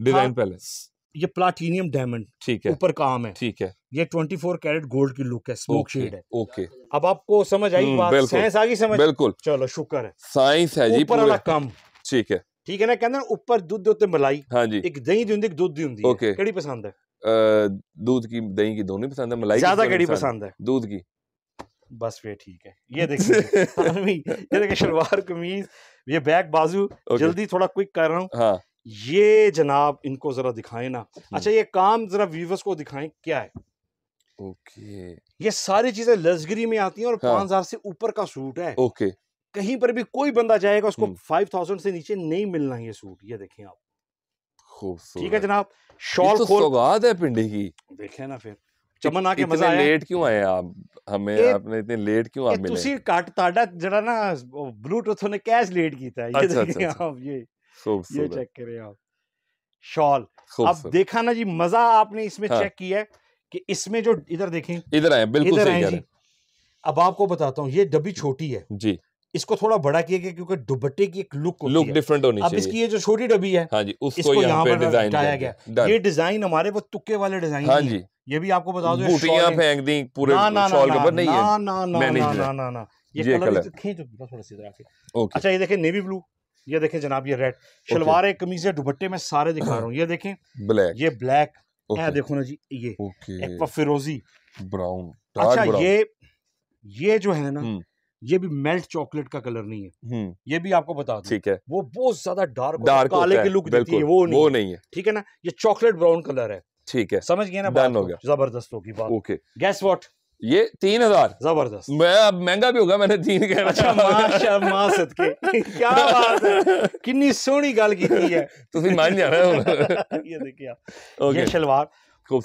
डिजाइन हाँ, पहले ये प्लाटिनियम डायमंड ठीक है ऊपर काम है ठीक है ये 24 कैरेट गोल्ड की लुक है स्मोक शेड है ओके अब आपको समझ आई हम्म, बात साइंस आ गई समझ बिल्कुल चलो शुक्र है साइंस है जी ऊपर वाला कम ठीक है ਠੀਕ ਹੈ ਨਾ ਕਹਿੰਦੇ ਉੱਪਰ ਦੁੱਧ ਦੇ ਉੱਤੇ ਮਲਾਈ ਹਾਂਜੀ ਇੱਕ ਦਹੀਂ ਦੀ ਹੁੰਦੀ ਇੱਕ ਦੁੱਧ ਦੀ ਹੁੰਦੀ ਹੈ ਕਿਹੜੀ ਪਸੰਦ ਹੈ ਦੁੱਧ ਕੀ ਦਹੀਂ ਕੀ दोनों ਪਸੰਦ ਹੈ ਮਲਾਈ ਜ਼ਿਆਦਾ ਕਿਹੜੀ ਪਸੰਦ ਹੈ ਦੁੱਧ ਕੀ बस वे ठीक है ये देखिए ये देखिए शलवार कमीज ये बैक बाजू okay. जल्दी थोड़ा क्विक कर रहा हूँ हाँ। ये जनाब इनको जरा दिखाए ना हम्म। अच्छा ये काम जरा व्यूवर्स को दिखाए क्या है ओके okay. ये सारी चीजें लग्जरी में आती हैं और हाँ। पांच हजार से ऊपर का सूट है ओके okay. कहीं पर भी कोई बंदा जाएगा उसको फाइव थाउजेंड से नीचे नहीं मिलना ये सूट ये देखें आप खूबसूरत ठीक है जनाब शॉल तो खोल सौगात है पिंडी की देखे ना फिर ਚਮਨ ਆ ਕੇ ਮਜ਼ਾ ਆਇਆ ਲੇਟ ਕਿਉਂ ਆਏ ਆਪ ਹਮੇ ਆਪਨੇ ਇਤਨੇ ਲੇਟ ਕਿਉਂ ਆ ਮਿਲੇ ਤੁਸੀਂ ਘੱਟ ਤੁਹਾਡਾ ਜਿਹੜਾ ਨਾ ਬਲੂਟੁੱਥ ਨੇ ਕੈਸ਼ ਲੇਟ ਕੀਤਾ ਇਹ ਦੇਖਿਏ ਆਪ ਇਹ ये चेक अच्छा, अच्छा, अच्छा। करें आप शॉल अब देखा ना जी मजा आपने इसमें चेक हाँ। किया है कि इसमें जो इधर देखें इधर आए बिल्कुल सही कह रहे हैं अब आपको बताता हूँ ये डब्बी छोटी है जी इसको थोड़ा बड़ा किया गया क्योंकि दुबट्टे की एक लुक लुक डिफरेंट होनी चाहिए अब इसकी ये जो छोटी डबी है हाँ जी, उसको यहाँ पर डिजाइन हटाया गया ये डिजाइन हमारे वो तुक्के वाले डिजाइन हाँ जी ये भी आपको बता दो बूटियां फेंक दी पूरे शॉल के ऊपर नहीं है ना ना ना ना ना ना ये कलर खींचो थोड़ा सी तरह से अच्छा ये देखें नेवी ब्लू ये देखें जनाब ये रेड शलवार कमीज है दुपट्टे में सारे दिखा रहा हूँ ये देखें ब्लैक ये ब्लैक देखो ना जी ये फिरोजी ब्राउन अच्छा ये ये जो है ना हम्म। ये भी मेल्ट चॉकलेट का कलर नहीं है हम्म। ये भी आपको बता दूं ठीक है वो बहुत ज्यादा डार्क डार्क काले के लुक देती है वो नहीं वो नहीं है ठीक है ना ये चॉकलेट ब्राउन कलर है ठीक है समझ गया ना बात हो गया जबरदस्त होगी बात ओके गैस व्हाट ये तीन हजार जबरदस्त मैं अब महंगा भी होगा मैंने तीन कह अच्छा माशा मां सदके क्या बात है कितनी सोहनी गल की थी है तुम मान जा रहे हो ये देखिए आप ये शलवार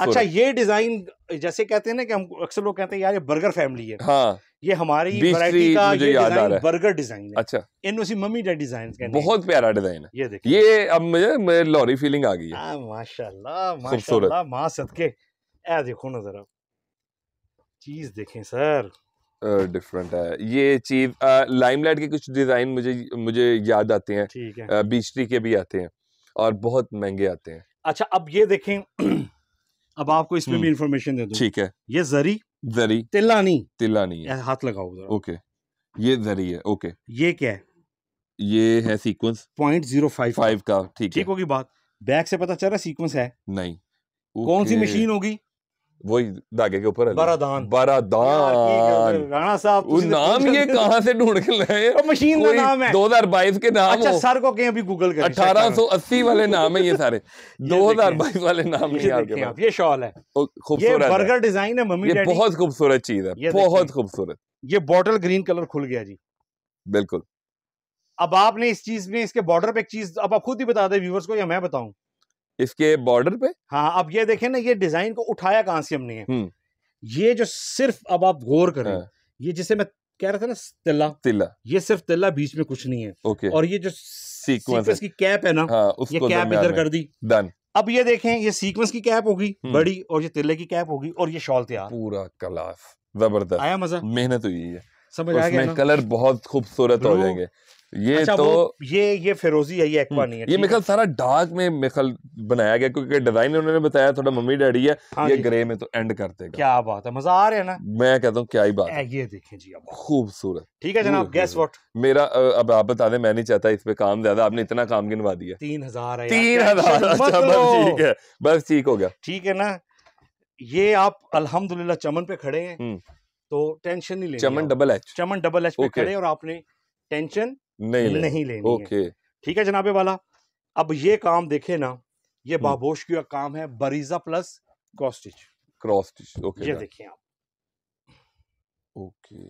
अच्छा ये डिजाइन जैसे कहते हैं ना कि हम अक्सर लोग कहते हैं यार ये बर्गर फैमिली है हाँ ये हमारी वैरायटी का ये डिजाइन बर्गर डिजाइन है अच्छा इन उसी मम्मी डैड डिजाइन का बहुत प्यारा डिजाइन है ये देखिए ये अब मुझे मेरे लॉरी फीलिंग आ गई है माशाल्लाह माशाल्लाह मां सदके ए देखो ना जरा चीज देखें सर डिफरेंट uh, है ये चीज लाइमलाइट के कुछ डिजाइन मुझे मुझे याद आते हैं ठीक है बीचरी के भी आते हैं और बहुत महंगे आते हैं अच्छा अब ये देखें अब आपको इसमें हम्म। भी इंफॉर्मेशन दे दूं ठीक है ये जरी जरी तिल्ला नहीं तिल्ला नहीं है हाथ लगाओ उधर ओके ये जरी है ओके ये क्या है ये है sequence point zero five five का ठीक ठीक होगी बात बैक से पता चल रहा सीक्वेंस है नहीं कौन सी मशीन होगी वही धागे के ऊपर बारादान बारादान राणा साहब वो नाम तो ये कहाँ से ढूंढ के लाए मशीन का नाम है 2022 के नाम अच्छा सर को कहीं अभी गूगल कर 1880 वाले नाम है ये सारे 2022 वाले नाम ये शॉल है खूबसूरत बर्गर डिजाइन है मम्मी ये बहुत खूबसूरत चीज है बहुत खूबसूरत ये बॉटल ग्रीन कलर खुल गया जी बिल्कुल अब आपने इस चीज में इसके बॉर्डर पे एक चीज अब आप खुद ही बता दे व्यूवर्स को या मैं बताऊं इसके बॉर्डर पे हाँ अब ये देखें ना ये डिजाइन को उठाया कहां से हमने है हम्म। ये जो सिर्फ अब आप गौर करें हाँ। ये जिसे मैं कह रहा था ना तिल्ला तिल्ला ये सिर्फ तिल्ला बीच में कुछ नहीं है ओके और ये जो सीक्वेंस की कैप है ना हाँ, ये कैप इधर कर दी डन अब ये देखें ये सीक्वेंस की कैप होगी हम्म। बड़ी और ये तिल्ले की कैप होगी और ये शॉल तैयार पूरा कलास जबरदस्त आया मजा मेहनत हुई है समझ आ गया कलर बहुत खूबसूरत हो जाएंगे ये अच्छा, तो ये ये फिरोजी है ये एक्वा हम्म, नहीं है ये मिखल सारा डार्क में मिखल बनाया गया क्योंकि डिजाइन उन्होंने बताया थोड़ा मम्मी डैडी है हाँ ये ग्रे में तो एंड करते क्या बात है मजा आ रहा है ना मैं कहता हूँ क्या ही बात है ये देखें जी अब खूबसूरत ठीक है जनाब गैस वॉट मेरा अब आप बता दें मैं नहीं चाहता इस पे काम ज्यादा आपने इतना काम गिनवा दिया तीन हजार तीन हजार अच्छा, ठीक है बस ठीक हो गया ठीक है ना ये आप अल्हम्दुलिल्लाह चमन पे खड़े हैं हम्म। तो टेंशन नहीं ले Chaman double H Chaman double H पे खड़े और आपने टेंशन नहीं लेनी नहीं लेनी ओके ठीक है जनाबे वाला अब ये काम देखे ना ये हम्म। बाबोश की काम है बरीजा plus cross stitch cross stitch okay ये देखिए आप ओके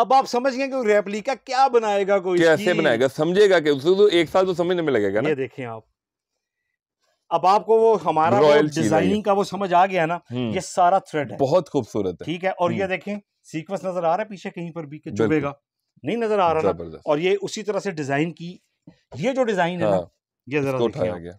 अब आप समझ गए कि रेप्लिका क्या बनाएगा कोई कैसे बनाएगा समझेगा कि उसको तो एक साल तो समझने में लगेगा ना ये देखें आप अब आपको वो हमारा डिजाइनिंग का वो समझ आ गया ना हम्म। ये सारा थ्रेड है बहुत खूबसूरत है ठीक है और ये हम्म। देखें सीक्वेंस नजर आ रहा है पीछे कहीं पर भी चुभेगा नहीं नजर आ रहा ना और ये उसी तरह से डिजाइन की ये जो डिजाइन है हाँ, ये जरा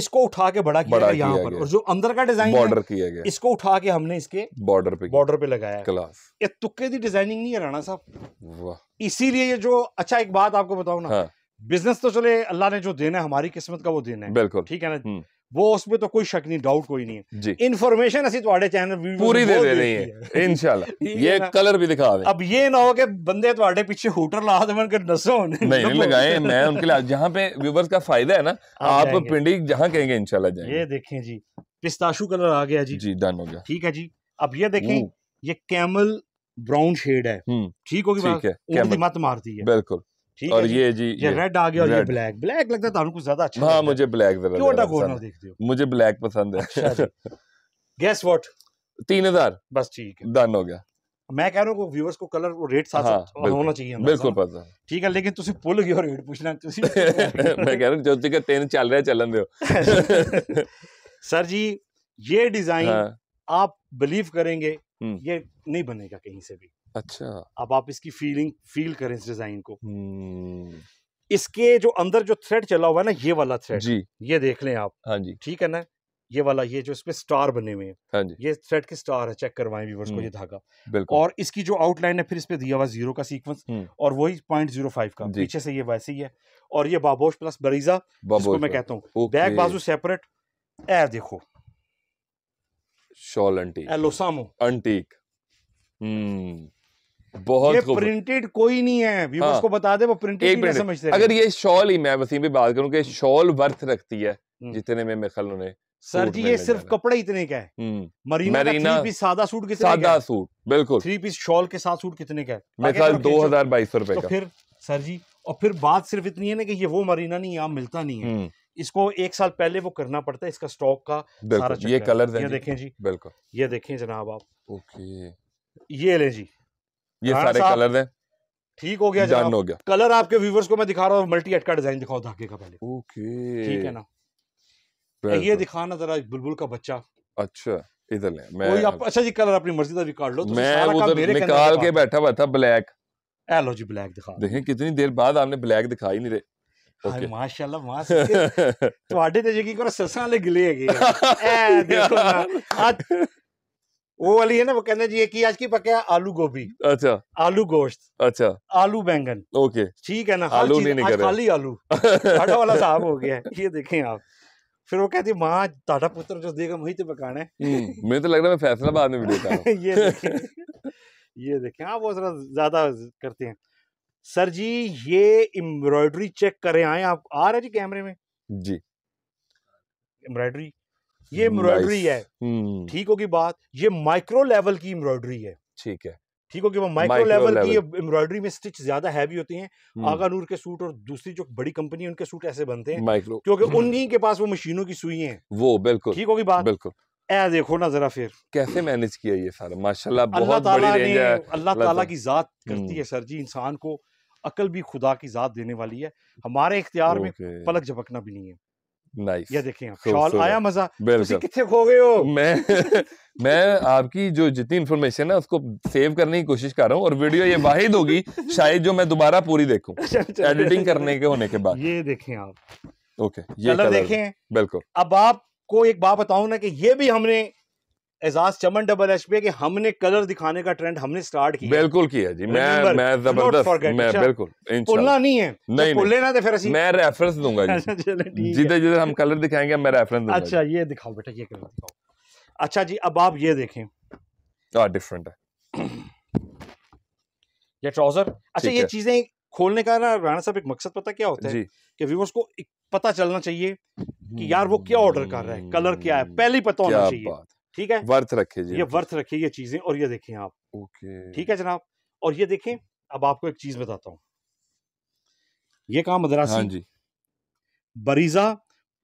इसको उठा के बड़ा किया गया यहाँ पर और जो अंदर का डिजाइन बॉर्डर किया गया इसको उठा के हमने इसके बॉर्डर पे बॉर्डर पे लगाया क्लास ये तुक्के दी डिजाइनिंग नहीं है राणा साहब इसीलिए ये जो अच्छा एक बात आपको बताओ ना हाँ। बिजनेस तो चले अल्लाह ने जो देना है हमारी किस्मत का वो देना है बिल्कुल ठीक है ना हम्म। वो उसमें तो कोई शक नहीं डाउट कोई नहीं है इन्फॉर्मेशन असि ਤੁਹਾਡੇ चैनल पूरी दे, दे, ਦੇ ਰਹੀ ਹੈ ਇਨਸ਼ਾਅੱਲਾ ਇਹ ਕਲਰ ਵੀ ਦਿਖਾ ਦੇ अब ये ना हो कि बंदे ਤੁਹਾਡੇ ਪਿੱਛੇ ਹੂਟਰ ਲਾ ਦੇਣ ਕਿ ਦੱਸੋ नहीं नहीं लगाए मैं उनके लिए जहां पे व्यूवर्स का फायदा है ना आप पिंडी जहां कहेंगे इंशाल्लाह जाएंगे ये देखे जी पिस्ताशू कलर आ गया जी जी डन हो गया ठीक है जी अब ये देखें ये कैमल ब्राउन शेड है हम्म। ठीक होगी बात मत मारती है बिल्कुल ठीक और ये जी ये रेड आ गया और ये ब्लैक ब्लैक लगता है कुछ ज्यादा अच्छा हाँ मुझे ब्लैक ਬਲੈਕ क्यों देखते हो मुझे ब्लैक पसंद है गैस अच्छा व्हाट हजार बस ठीक है डन हो गया मैं कह रहा हूँ व्यूअर्स को कलर वो रेट साथ हाँ, होना चाहिए बिल्कुल पता ठीक है लेकिन ਤੁਸੀਂ ਭੁੱਲ ਗਏ रेट पूछना ਪੁੱਛਣਾ ਤੁਸੀਂ ਮੈਂ ਕਹਿ ਰਿਹਾ ਜੋਤੀ ਕਾ ਤਿੰਨ ਚੱਲ ਰਿਹਾ ਚੱਲਣ ਦਿਓ सर जी ये डिजाइन हाँ। आप बिलीव करेंगे हम्म। ये नहीं बनेगा कहीं से भी अच्छा अब आप इसकी फीलिंग फील करें इस डिजाइन को हम्म। इसके जो अंदर जो थ्रेड चला हुआ है ना ये वाला थ्रेड जी ये देख लें आप हाँ जी ठीक है ना ये वाला ये जो इसमें स्टार बने हुए हैं हाँ ये थ्रेड के स्टार है चेक करवाएं व्यूवर्स को ये हम्म। धागा और इसकी जो आउटलाइन है फिर इसमें दिया हुआ जीरो का सीक्वेंस हम्म। और वही पॉइंट जीरो फाइव का पीछे से ये वैसे ही है और ये बाबोश प्लस बरीजा जिसको मैं कहता हूँ बैक बाजू सेपरेट ए देखो शॉल अंटीक एलोसामो एंटीक हम्म बहुत ये प्रिंटेड कोई नहीं है व्यूअर्स हाँ, को बता दे वो प्रिंटेड नहीं समझते अगर ये शॉल ही मैं वसीम भी बात करूं कि शॉल हम्म। वर्थ रखती है हम्म। जितने में मेरे उन्होंने सर जी ये सिर्फ कपड़े इतने का है हम्म। मरीना, मरीना थ्री पीस सादा सूट कितने सादा सूट बिल्कुल थ्री पीस शॉल के साथ सूट कितने का है मेरे ख्याल दो हजार बाईस रुपए तो का फिर सर जी और फिर बात सिर्फ इतनी है ना कि ये वो मरीना नहीं यहाँ मिलता नहीं है इसको एक साल पहले वो करना पड़ता है इसका स्टॉक का सारा ये कलर ये देखें जी बिल्कुल ये देखें जनाब आप ओके ये ले जी ये हाँ सारे कलर है ठीक हो गया जान हो गया कलर आपके व्यूवर्स को मैं दिखा रहा हूँ मल्टी एट का डिजाइन दिखाओ धागे का पहले ओके ठीक है ना ये दिखाना जरा बुलबुल का बच्चा अच्छा इधर ले मैं आप, अच्छा जी कलर अपनी मर्जी का भी काट लो तो मैं उधर निकाल के बैठा हुआ था ब्लैक एलो जी ब्लैक दिखा देखें कितनी देर बाद आपने ब्लैक दिखा ही नहीं रहे ਹਾਏ ਮਾਸ਼ਾਅੱਲਾ ਮਾਸ ਤੁਹਾਡੇ ਤੇ ਯਕੀਨ ਕਰੋ ਸੱਸਾਂ ਵਾਲੇ ਗਿਲੇ ਹੈਗੇ ਐ ਦੇਖੋ ਨਾ ਅੱਜ वो वाली है ना वो कहने जी चाहिए कि आज की पका आलू गोभी अच्छा आलू गोश्त अच्छा आलू बैंगन ओके ठीक है ना हाँ आलू नहीं निकल रहा खाली आलू आटा वाला साहब हो गया ये देखें आप फिर वो कहती माँ टाटा पुत्र जो देगा वही तो पकाना है हम्म, मुझे तो लग रहा है फैसला बाद में भी देता ये ये देखें आप हाँ, वो जरा ज्यादा करते हैं सर जी ये एम्ब्रॉयडरी चेक करें आए आप आ रहे जी कैमरे में जी एम्ब्रॉयडरी ये एम्ब्रॉयडरी है हम्म। ठीक होगी बात ये माइक्रो लेवल की एम्ब्रॉयडरी है ठीक है ठीक होगी माइक्रो लेवल की एम्ब्रॉयडरी में स्टिच ज्यादा हैवी होती है हम्म। आगा नूर के सूट और दूसरी जो बड़ी कंपनी है उनके सूट ऐसे बनते हैं माइक्रो क्योंकि हम्म। उन्हीं के पास वो मशीनों की सुई है वो बिल्कुल ठीक होगी बात बिल्कुल ए देखो ना जरा फिर कैसे मैनेज किया ये सारा माशाल्लाह बहुत बड़ी रेंज है अल्लाह ताला की जात करती है सर जी इंसान को अकल भी खुदा की जात देने वाली है हमारे इख्तियार में पलक झपकना भी नहीं है नाइस ये देखिए शॉल आया मजा तुसी किथे खो गए हो मैं मैं आपकी जो जितनी इन्फॉर्मेशन है उसको सेव करने की कोशिश कर रहा हूँ और वीडियो ये वाहिद होगी शायद जो मैं दोबारा पूरी देखूं एडिटिंग अच्छा, अच्छा, अच्छा, करने के होने के बाद ये देखें आप ओके ये कलर देखें बिल्कुल अब आपको एक बात बताऊं ना कि ये भी हमने एजाज चमन डबल एच पे कि हमने कलर दिखाने का ट्रेंड हमने स्टार्ट किया बिल्कुल किया जी मैं मैं जबरदस्त मैं अच्छा, बिल्कुल पुलना नहीं है नहीं पुले लेना तो फिर मैं रेफरेंस दूंगा जी जिधर जिधर हम कलर दिखाएंगे मैं रेफरेंस दूंगा अच्छा ये दिखाओ बेटा ये कलर दिखाओ अच्छा जी अब आप ये देखें डिफरेंट हाँ, है ये ट्राउजर अच्छा ये चीजें खोलने का ना राणा साहब एक मकसद पता क्या होता है कि व्यूवर्स को पता चलना चाहिए कि हम्म। यार वो क्या ऑर्डर कर रहा है कलर क्या है पहले ही पता होना चाहिए ठीक है वर्थ रखे ये वर्थ रखे ये चीजें और ये देखें आप ओके ठीक है जनाब और ये देखें अब आपको एक चीज बताता हूँ ये कहा मद्रास हाँ जी बरीजा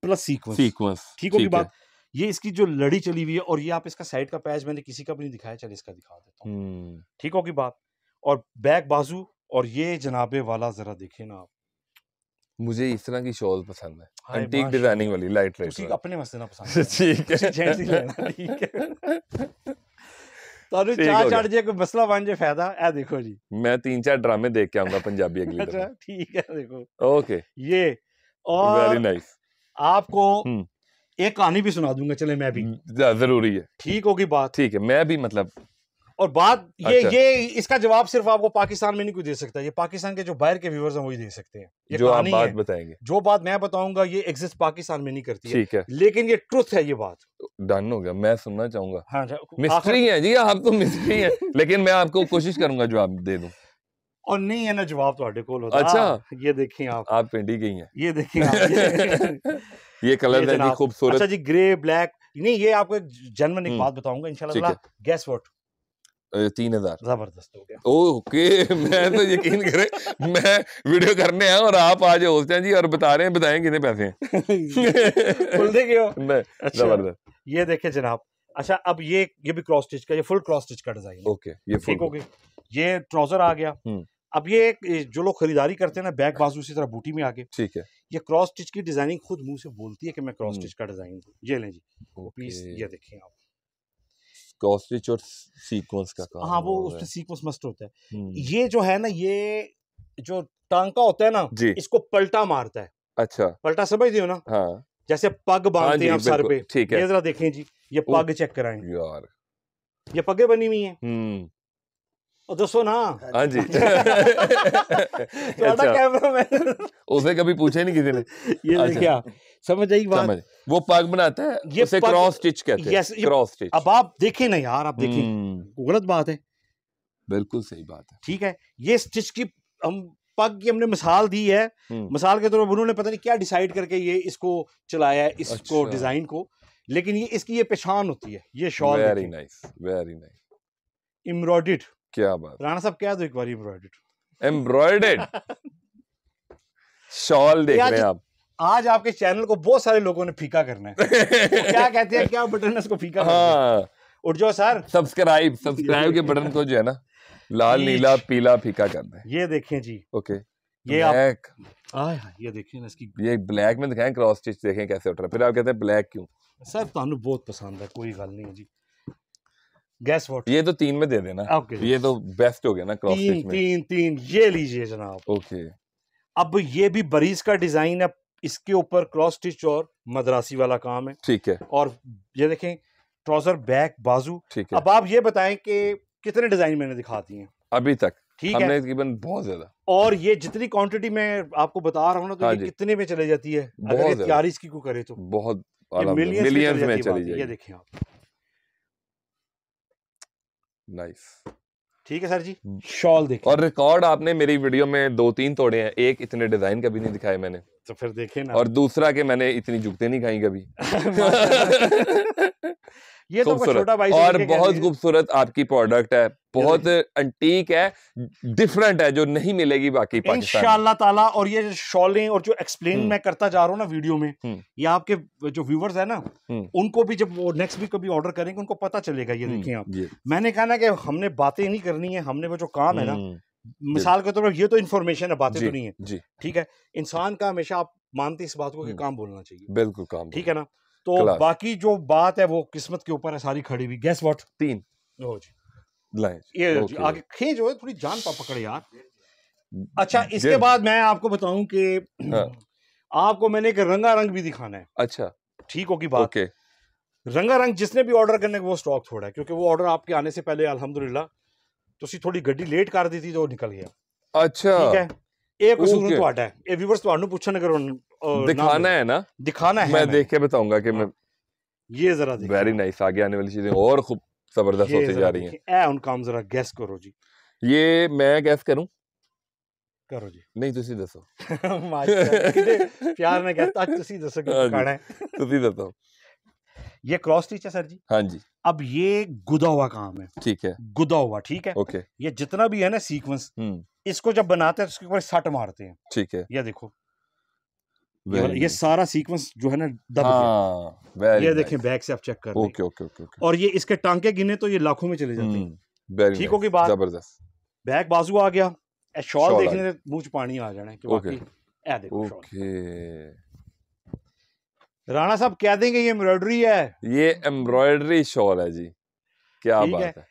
प्लस सीक्वेंस सीक्वेंस ठीक होगी बात ये इसकी जो लड़ी चली हुई है और ये आप इसका साइड का पैच मैंने किसी का भी नहीं दिखाया चल इसका दिखा देता हूँ हम्म। ठीक होगी बात और बैक बाजू और ये जनाबे वाला जरा देखे ना आप मुझे इस तरह की शॉल पसंद है एंटीक डिजाइनिंग वाली लाइट लाइट ਤੁਸੀਂ ਆਪਣੇ ਵਾਸਤੇ ਨਾ ਪਸੰਦ ठीक है ਜੈਂਟਸ ਹੀ लेना ठीक है ਤੁਹਾਨੂੰ ਚਾਹ ਚੜ ਜੇ ਕੋਈ ਮਸਲਾ ਬਣ ਜੇ ਫਾਇਦਾ ਇਹ ਦੇਖੋ ਜੀ ਮੈਂ ਤਿੰਨ ਚਾਰ ਡਰਾਮੇ ਦੇਖ ਕੇ ਆਉਂਗਾ ਪੰਜਾਬੀ ਅਗਲੀ ਦਫਾ ठीक है देखो ओके ये और वेरी नाइस आपको हम्म। एक कहानी भी सुना दूंगा चले मैं भी हम्म, जरूरी है ठीक होगी बात ठीक है मैं भी मतलब और बात ये अच्छा। ये इसका जवाब सिर्फ आपको पाकिस्तान में नहीं कोई दे सकता ये पाकिस्तान के जो बाहर के व्यूवर्स हैं वही दे सकते हैं ये जो आप बात है। बताएंगे जो बात मैं बताऊंगा ये एग्जिस्ट पाकिस्तान में नहीं करती ठीक है लेकिन ये ट्रुथ है ये बात डन हो गया मैं सुनना चाहूंगा हाँ, मिस्ट्री हाँ। है जी आप तो मिस्ट्री है लेकिन मैं आपको कोशिश करूंगा जवाब दे दू और नहीं है ना जवाब थोड़े कोल होता अच्छा हाँ, ये देखिए आप आप पिंडी गई हैं ये देखिए ये कलर है जी खूबसूरत अच्छा जी ग्रे ब्लैक नहीं ये आपको एक जनरल हम्म। एक बात बताऊंगा इंशाल्लाह गैस व्हाट तीन हजार जबरदस्त हो गया ओके मैं तो यकीन करे मैं वीडियो करने हैं और आप आज होते हैं जी और बता रहे हैं बताएं कितने पैसे हैं अच्छा, जबरदस्त ये देखे जनाब अच्छा अब ये ये भी क्रॉस स्टिच का ये फुल क्रॉस स्टिच का डिजाइन ओके ये ठीक हो गया ये ट्राउजर आ गया हम्म। अब ये एक जो लोग खरीदारी करते हैं ना बैक बाजू इसी तरह बूटी में आके ठीक है ये क्रॉस स्टिच की डिजाइनिंग खुद मुंह से बोलती है कि मैं क्रॉस स्टिच का डिजाइन ये लें जी पीस ये देखें आप कॉस्टिच और सीक्वेंस का काम हाँ वो उस पे सीक्वेंस मस्त होता है ये जो है ना ये जो टांका होता है ना इसको पलटा मारता है अच्छा पलटा समझ दियो ना हाँ जैसे पग हाँ बांधते हैं आप सर पे ठीक है ये जरा देखें जी ये पग चेक कराएं यार ये पगे बनी हुई है ਦੱਸੋ ਨਾ ਹਾਂਜੀ ਤੁਹਾਡਾ कैमरामैन उसे कभी पूछा नहीं किसी ने ये अच्छा। देखिए समझ आई बात समझ वो पग बनाता है ये उसे क्रॉस स्टिच कहते हैं क्रॉस स्टिच अब आप देखे ना यार आप देखे हम्म। गलत बात है बिल्कुल सही बात है ठीक है ये स्टिच की हम पग की हमने मिसाल दी है हम्म। मिसाल के तौर पर उन्होंने पता नहीं क्या डिसाइड करके ये इसको चलाया है इसको अच्छा। डिजाइन को लेकिन ये इसकी ये पहचान होती है ये shawl very nice very nice embroidery क्या बात राणा साहब क्या एक बार एम्ब्रॉयडेड एम्ब्रॉयडेड शॉल देख रहे हैं आप आज आपके चैनल को बहुत सारे लोगों ने फीका करना है तो क्या कहते हैं क्या बटन है उसको फीका हाँ उठ जाओ सर सब्सक्राइब सब्सक्राइब के बटन को जो है ना लाल नीला पीला फीका करना है ये देखें जी ओके ये ब्लैक आप... ये देखें इसकी ये ब्लैक में दिखाएं क्रॉस स्टिच देखें कैसे उठ रहा है फिर आप कहते हैं ब्लैक क्यों सर तुम तो बहुत पसंद है कोई गल नहीं है जी गैस वॉट ये तो तीन में दे देना ओके ये तो बेस्ट हो गया ना क्रॉस तीन में। तीन तीन ये लीजिए जनाब ओके अब ये भी बरीज का डिजाइन है इसके ऊपर क्रॉस स्टिच और मद्रासी वाला काम है ठीक है और ये देखें ट्राउजर बैक बाजू ठीक है अब आप ये बताएं कि कितने डिजाइन मैंने दिखा दिए अभी तक ठीक है बहुत ज्यादा और ये जितनी क्वांटिटी मैं आपको बता रहा हूँ ना तो हाँ ये कितने में चले जाती है अगर ये तैयारी को करे तो बहुत मिलियंस में चली जाती है ये तो। देखें आप नाइस ठीक है सर जी शॉल hmm, देखिए और रिकॉर्ड आपने मेरी वीडियो में दो तीन तोड़े हैं एक इतने डिजाइन कभी नहीं दिखाए मैंने तो फिर देखे ना और दूसरा के मैंने इतनी जुगते नहीं खाई कभी ये तो छोटा भाई और बहुत खूबसूरत आपकी प्रोडक्ट है बहुत अंटीक है डिफरेंट है जो नहीं मिलेगी बाकी पाकिस्तान ताला और ये शॉलें और जो एक्सप्लेन हम्म। मैं करता जा रहा हूँ ना वीडियो में हम्म। ये आपके जो व्यूवर्स है ना हम्म। उनको भी जब वो नेक्स्ट वीक कभी ऑर्डर करेंगे उनको पता चलेगा ये देखिए आप मैंने कहा ना कि हमने बातें नहीं करनी है हमने वो जो काम है ना मिसाल के तौर पर ये तो इन्फॉर्मेशन है बातें तो नहीं है ठीक है इंसान का हमेशा आप मानते इस बात को कि काम बोलना चाहिए बिल्कुल काम ठीक है ना तो बाकी जो बात है वो किस्मत के ऊपर है सारी खड़ी हुई गैस वॉट तीन ये आगे खेज थोड़ी जान पा पकड़े यार अच्छा इसके बाद मैं आपको बताऊं कि हाँ। आपको मैंने एक रंगा रंग भी दिखाना है अच्छा ठीक होगी बात ओके रंगा रंग जिसने भी ऑर्डर करने का वो स्टॉक छोड़ा है क्योंकि वो ऑर्डर आपके आने से पहले अल्हम्दुलिल्लाह ਤੁਸੀਂ ਥੋੜੀ ਗੱਡੀ ਲੇਟ ਕਰ ਦਿੱਤੀ ਤੇ ਉਹ ਨਿਕਲ ਗਿਆ ਅੱਛਾ ਠੀਕ ਹੈ ਇਹ ਕਸੂਰ ਤੁਹਾਡਾ ਹੈ ਇਹ ਵੀਵਰਸ ਤੁਹਾਨੂੰ ਪੁੱਛਣ ਅਗਰ दिखाना है ना दिखाना है मैं देख के बताऊंगा कि मैं हाँ। ये जरा वेरी नाइस आगे आने वाली चीजें और खूब जबरदस्त होती जा रही है उनका हम जरा गैस करो जी ये मैं गैस करूं करो ये क्रॉस स्टिच है सर जी हाँ जी अब ये गुदा हुआ काम है ठीक है गुदा हुआ ठीक है ओके ये जितना भी है ना सीक्वेंस हम्म। इसको जब बनाते हैं तो उसके ऊपर सट मारते हैं ठीक है ये देखो ये सारा सीक्वेंस जो है ना दब गया हाँ, ये देखें बैक से आप चेक कर ओके ओके ओके और ये इसके टांके गिने तो ये लाखों में चले जाते हैं हम्म, ठीक होगी बात जबरदस्त बैक बाजू आ गया शॉल देखने से मुंह पानी आ जाना है कि बाकी ए देखो ओके राणा साहब कह देंगे ये एम्ब्रॉयडरी है ये एम्ब्रॉयडरी शॉल है जी क्या बात है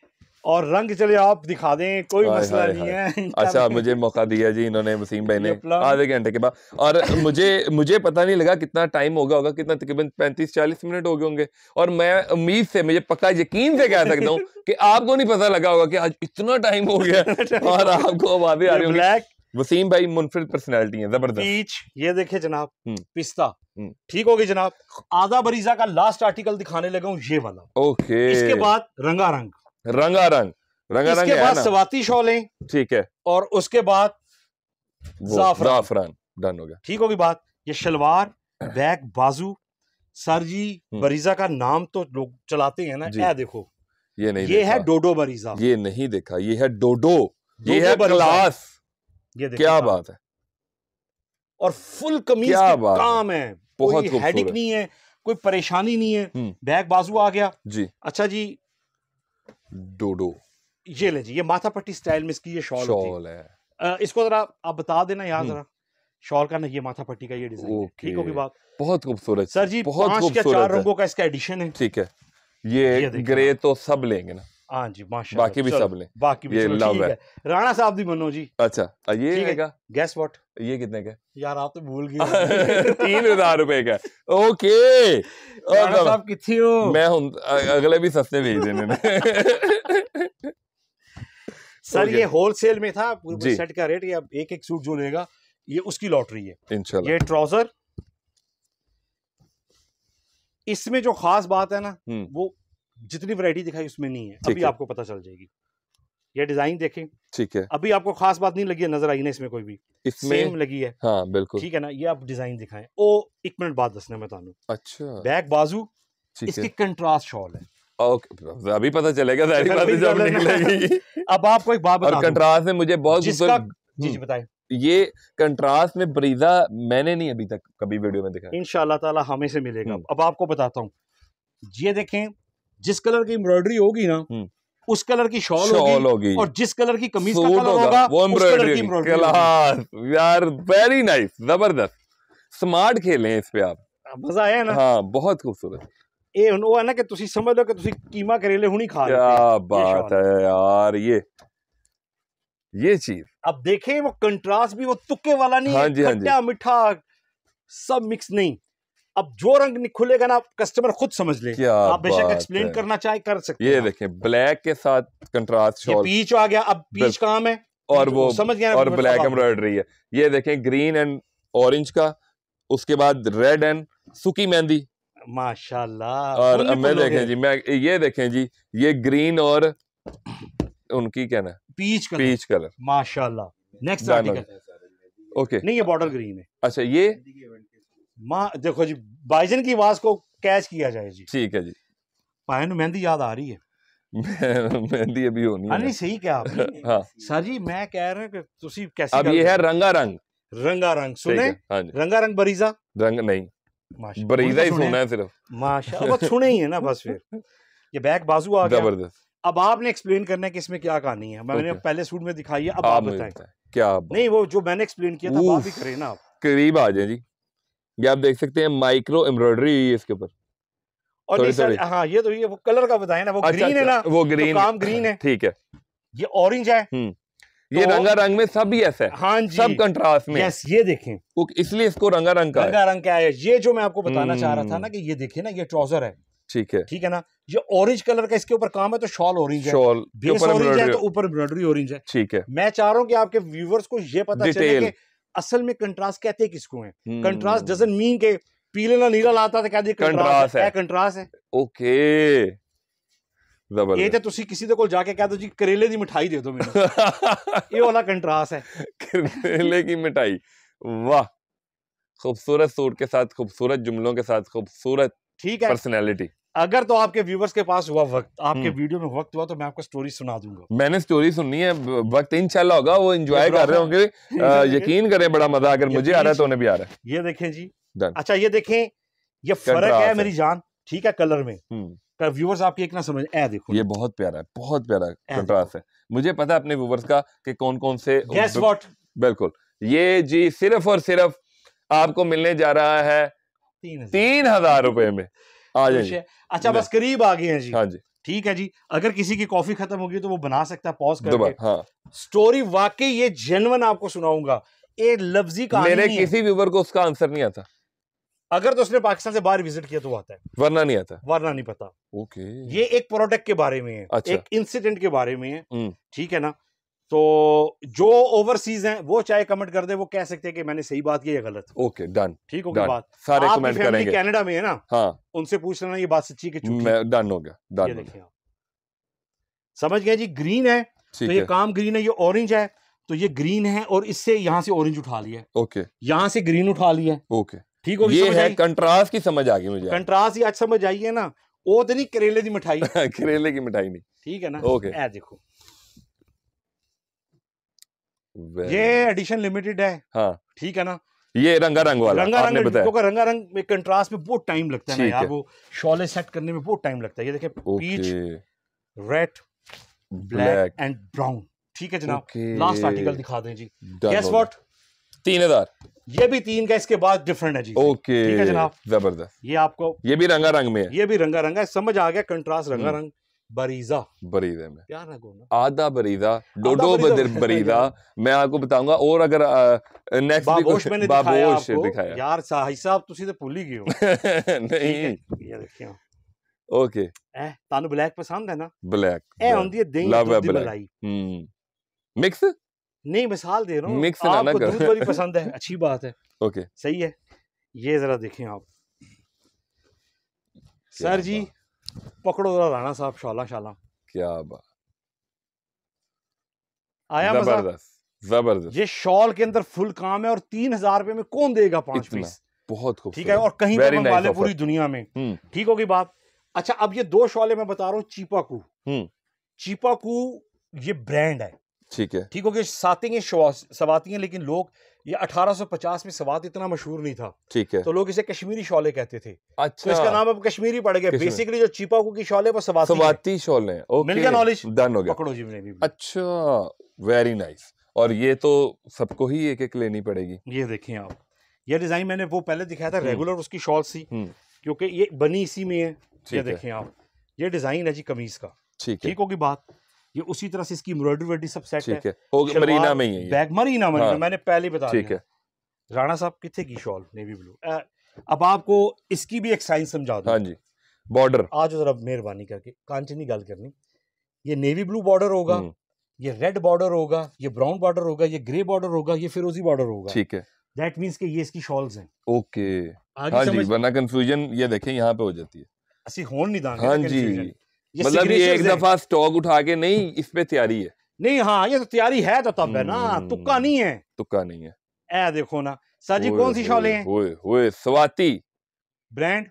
और रंग चले आप दिखा दें कोई मसला नहीं है अच्छा मुझे मौका दिया जी इन्होंने वसीम भाई ने आधे घंटे के बाद और मुझे मुझे पता नहीं लगा कितना टाइम होगा होगा कितना तकरीबन पैंतीस चालीस मिनट हो गए होंगे और मैं उम्मीद से मुझे पक्का यकीन से कह सकता हूँ कि आपको नहीं पता लगा होगा कि आज इतना टाइम हो गया और आपको आवाजें आ रही होंगी वसीम भाई मुनफरद पर्सनैलिटी है जबरदस्त ये देखे जनाब हम्म। पिस्ता हम्म। ठीक होगी जनाब आधा बरीजा का लास्ट आर्टिकल दिखाने लगा हूँ ये वाला ओके इसके बाद रंगारंग रंगारंग रंगारंग इसके बाद सवाती शॉ ठीक है और उसके बाद डन हो गया ठीक होगी बात ये शलवार बैग बाजू सर जी हम्म। बरीजा का नाम तो लोग चलाते हैं ना क्या देखो ये नहीं ये है डोडो बरीजा ये नहीं देखा ये है डोडो ये है क्लास ये क्या बात है और फुल कमीज क्या बात काम है बहुत हेडिक नहीं है कोई परेशानी नहीं है हम्म। बैग बाजू आ गया जी अच्छा जी डोडो ये ले जी ये माथा पट्टी स्टाइल में इसकी ये शॉल शॉल है आ, इसको जरा आप बता देना यहाँ हम्म। जरा शॉल का ना ये माथा पट्टी का ये डिजाइन ठीक होगी बात बहुत खूबसूरत सर जी बहुत खूबसूरत चार रंगों का इसका एडिशन है ठीक है ये ग्रे तो सब लेंगे ना हाँ जी माशा बाकी भी सब लें बाकी भी ये लव है राणा साहब मनो जी अच्छा ये है गैस वॉट ये कितने का यार आप तो भूल गए तीन हजार रुपए का ओके राणा साहब हो मैं अगले भी सस्ते भेज देने सर ये होलसेल में था पूरे सेट का रेट या एक एक सूट जो लेगा ये उसकी लॉटरी है इंशाल्लाह ये ट्राउजर इसमें जो खास बात है ना हम्म। वो जितनी वैरायटी दिखाई उसमें नहीं है अभी आपको पता चल जाएगी ये डिजाइन देखें ठीक है अभी आपको खास बात नहीं लगी है नजर आई ना इसमें कोई भी इसमें सेम लगी है हाँ बिल्कुल ठीक है ना ये आप डिजाइन दिखाएं ओ एक मिनट बाद दसने मैं तानू अच्छा बैक बाजू इसकी कंट्रास्ट शॉल है ओके अभी पता चलेगा सारी बातें जब निकलेगी अब आपको एक बात और कंट्रास्ट में मुझे बहुत जिसका जी जी हम्म। बताएं ये कंट्रास्ट में ब्रीजा मैंने नहीं अभी तक कभी वीडियो में देखा इंशाल्लाह ताला हमें से मिलेगा हम्म। अब आपको बताता हूँ ये देखें जिस कलर की एम्ब्रॉयडरी होगी ना हम्म। उस कलर की शॉल होगी और जिस कलर की कमीज का कलर होगा वो एम्ब्रॉयडरी यार वेरी नाइस जबरदस्त स्मार्ट खेले इस पे आप हाँ, मजा आया ना हाँ बहुत खूबसूरत ਇਹ वो है ना कि तुसी समझ लो कि तुसी कीमा करेले हुनी खा रहे हो क्या बात है यार ये ये चीज अब देखें वो कंट्रास्ट भी वो तुक्के वाला नहीं हाँ, हाँ जी, खट्टा हाँ मीठा सब मिक्स नहीं अब जो रंग खुलेगा ना कस्टमर खुद समझ ले आप बेशक एक्सप्लेन करना चाहे कर सकते ये देखें ब्लैक के साथ कंट्रास्ट ये पीच आ गया अब पीच काम है और तो वो समझ गया और ब्लैक एम्ब्रॉयडरी है ये देखें ग्रीन एंड ऑरेंज का उसके बाद रेड एंड सुखी मेहंदी माशाल्लाह और अब मैं देखें जी मैं ये देखें जी ये ग्रीन और उनकी क्या ना पीच कलर पीच कलर माशाल्लाह नेक्स्ट ओके नहीं ये बॉर्डर ग्रीन है अच्छा ये मां देखो जी भाईजन की आवाज को कैच किया जाए जी ठीक है जी भाई मेहंदी याद आ रही है मेहंदी अभी होनी है हाँ, नहीं सही क्या हाँ। सर जी मैं कह रहा कि तुसी कैसे अब ये है रंगा रंग रंगा रंग सुने हाँ रंगा रंग बरीजा रंग नहीं बरीजा ही सुना है सिर्फ माशा सुने ही है ना बस फिर ये बैक बाजू आ गया जबरदस्त अब आपने एक्सप्लेन करना है कि इसमें क्या कहानी है मैंने पहले सूट में दिखाई है अब आप बताएं क्या नहीं वो जो मैंने एक्सप्लेन किया था आप ही करें ना आप करीब आ जाए जी ये आप देख सकते हैं माइक्रो एम्ब्रॉयडरी हुई है इसके ऊपर और थोड़ी, थोड़ी। हाँ ये तो ये वो कलर का बताए ना वो अच्छा, ग्रीन है अच्छा, ना वो तो ग्रीन तो काम ग्रीन है ठीक है ये ऑरेंज है हम्म, तो ये रंगा रंग में सब ही ऐसा है हाँ जी सब कंट्रास्ट में यस ये देखें इसलिए इसको रंगा रंग का रंगा रंग क्या है ये जो मैं आपको बताना चाह रहा था हम्म। ना कि ये देखे ना ये ट्राउजर है ठीक है ठीक है ना ये ऑरेंज कलर का इसके ऊपर काम है तो शॉल ऑरेंज है शॉल ऑरेंज है तो ऊपर एम्ब्रॉयडरी ऑरेंज है ठीक है मैं चाह रहा हूँ कि आपके व्यूवर्स को ये पता चले कि असल में कंट्रास्ट कहते किसको है कंट्रास्ट डजन मीन के पीले ना नीला लाता था तो कहते कंट्रास्ट है कंट्रास्ट है ओके ये तो तुसी किसी को जाके कह दो जी करेले की मिठाई दे दो ਦੇ ये वाला कंट्रास्ट है करेले की मिठाई वाह खूबसूरत सूट के साथ खूबसूरत जुमलों के साथ खूबसूरत ठीक है पर्सनैलिटी अगर तो आपके व्यूवर्स के पास हुआ वक्त आपके वीडियो हम्म। में वक्त हुआ तो मैं आपको स्टोरी सुना दूंगा मैंने स्टोरी सुननी है वक्त इनशाला होगा वो इंजॉय कर रहे होंगे यकीन करें बड़ा मजा अगर मुझे आ रहा है तो उन्हें भी आ रहा है ये देखें जी अच्छा ये देखें ये फर्क है मेरी जान ठीक है कलर में व्यूवर्स हम्म। आपके एक ना समझ ए देखो ये बहुत प्यारा है बहुत प्यारा कंट्रास्ट है मुझे पता है अपने व्यूवर्स का कि कौन कौन से गेस व्हाट बिल्कुल ये जी सिर्फ और सिर्फ आपको मिलने जा रहा है तीन हजार रुपए में हाँ तो हाँ अच्छा बस करीब आ गए हैं जी हाँ जी ठीक है जी अगर किसी की कॉफी खत्म होगी तो वो बना सकता है पॉज करके हाँ। स्टोरी वाकई ये जेनवन आपको सुनाऊंगा ये लफ्जी का मेरे किसी व्यूवर को उसका आंसर नहीं आता अगर तो उसने पाकिस्तान से बाहर विजिट किया तो आता है वरना नहीं आता वरना नहीं पता ओके ये एक प्रोडक्ट के बारे में है अच्छा। एक इंसिडेंट के बारे में है हम्म। ठीक है ना तो जो ओवरसीज हैं वो चाहे कमेंट कर दे वो कह सकते हैं कि मैंने सही बात की या गलत ओके डन ठीक हो गया बात सारे कमेंट करेंगे कनाडा में है ना हाँ उनसे पूछ लेना ये बात सच्ची कि डन हो गया डन समझ गए जी ग्रीन तो है तो ये काम ग्रीन है ये ऑरेंज है तो ये ग्रीन है और इससे यहाँ से ऑरेंज उठा लिया ओके यहाँ से ग्रीन उठा लिया ओके ठीक हो ये है कंट्रास्ट की समझ आ गई मुझे कंट्रास्ट ही आज समझ आई है ना वो तो नहीं करेले की मिठाई करेले की मिठाई नहीं ठीक है ना ओके देखो ਦੇਖੋ ये एडिशन लिमिटेड है हाँ ठीक है ना ये रंगा रंग वाला रंगा रंग का रंगा रंग में कंट्रास्ट में बहुत टाइम लगता है ना यार वो शॉले सेट करने में बहुत टाइम लगता है ये देखे peach red black and brown ठीक है जनाब लास्ट आर्टिकल दिखा दें जी गेस व्हाट तीन हजार ये भी तीन का इसके बाद डिफरेंट है जी ओके ठीक है जनाब जबरदस्त ये आपको ये भी रंगा रंग में है ये भी रंगा रंग है समझ आ गया कंट्रास्ट रंगा रंग बरीजा बरीदे में क्या आधा बरीदा डोडो बदर बरीदा मैं आपको बताऊंगा और अगर नेक्स्ट बाबोश मैंने दिखाया यार साहिब साहब हम्म। नहीं मिसाल दे रहा मिक्स ना ना कर दूध वाली पसंद है अच्छी बात है ओके सही है ये जरा देखें आप सर जी पकड़ो राणा साहब शाला शाला क्या बात आया जबरदस्त जबरदस्त ये शॉल के अंदर फुल काम है और तीन हजार रुपए में कौन देगा पांच पीस बहुत ठीक है और कहीं पर वाले पूरी दुनिया में हम्म। ठीक होगी बात अच्छा अब ये दो शॉले मैं बता रहा हूँ चीपाकू हम्म। चीपाकू ये ब्रांड है ठीक है ठीक हो गया सातें सवाती हैं लेकिन लोग ये 1850 में सवात इतना मशहूर नहीं था ठीक है तो लोग इसे कश्मीरी शॉले कहते थे अच्छा तो इसका अच्छा। नाम अब कश्मीरी पड़ गया बेसिकली जो चीपाकू की शॉले वो सवाती सवाती शॉले मिल गया नॉलेज डन हो गया पकड़ो जी मैंने अच्छा वेरी नाइस और ये तो सबको ही एक एक लेनी पड़ेगी ये देखें आप ये डिजाइन मैंने वो पहले दिखाया था रेगुलर हम्म। उसकी शॉल सी हम्म। क्योंकि ये बनी इसी में है ये देखें आप ये डिजाइन है जी कमीज का ठीक है ठीक होगी बात ये उसी तरह से इसकी एम्ब्रॉयडरी वर्डी सब सेट है, है। मरीना में ही है बैग मरीना में हाँ। मैंने पहले बता ठीक है राणा साहब कितने की शॉल नेवी ब्लू अब आपको इसकी भी एक साइंस समझा दो हाँ जी बॉर्डर आज जरा मेहरबानी करके कांचनी गल करनी ये नेवी ब्लू बॉर्डर होगा ये रेड बॉर्डर होगा ये ब्राउन बॉर्डर होगा ये ग्रे बॉर्डर होगा ये फिरोजी बॉर्डर होगा ठीक है दैट मींस के ये इसकी शॉल्स हैं ओके हाँ जी वरना कंफ्यूजन ये देखें यहाँ पे हो जाती है असि होन नहीं दान हाँ जी मतलब ये एक दफा स्टॉक उठा के नहीं इस पे तैयारी है नहीं हाँ ये तो तैयारी है तो तब है ना हम्म। तुक्का नहीं है तुक्का नहीं है ए देखो ना सर जी कौन सी शॉले हैं ओए ओए स्वाति ब्रांड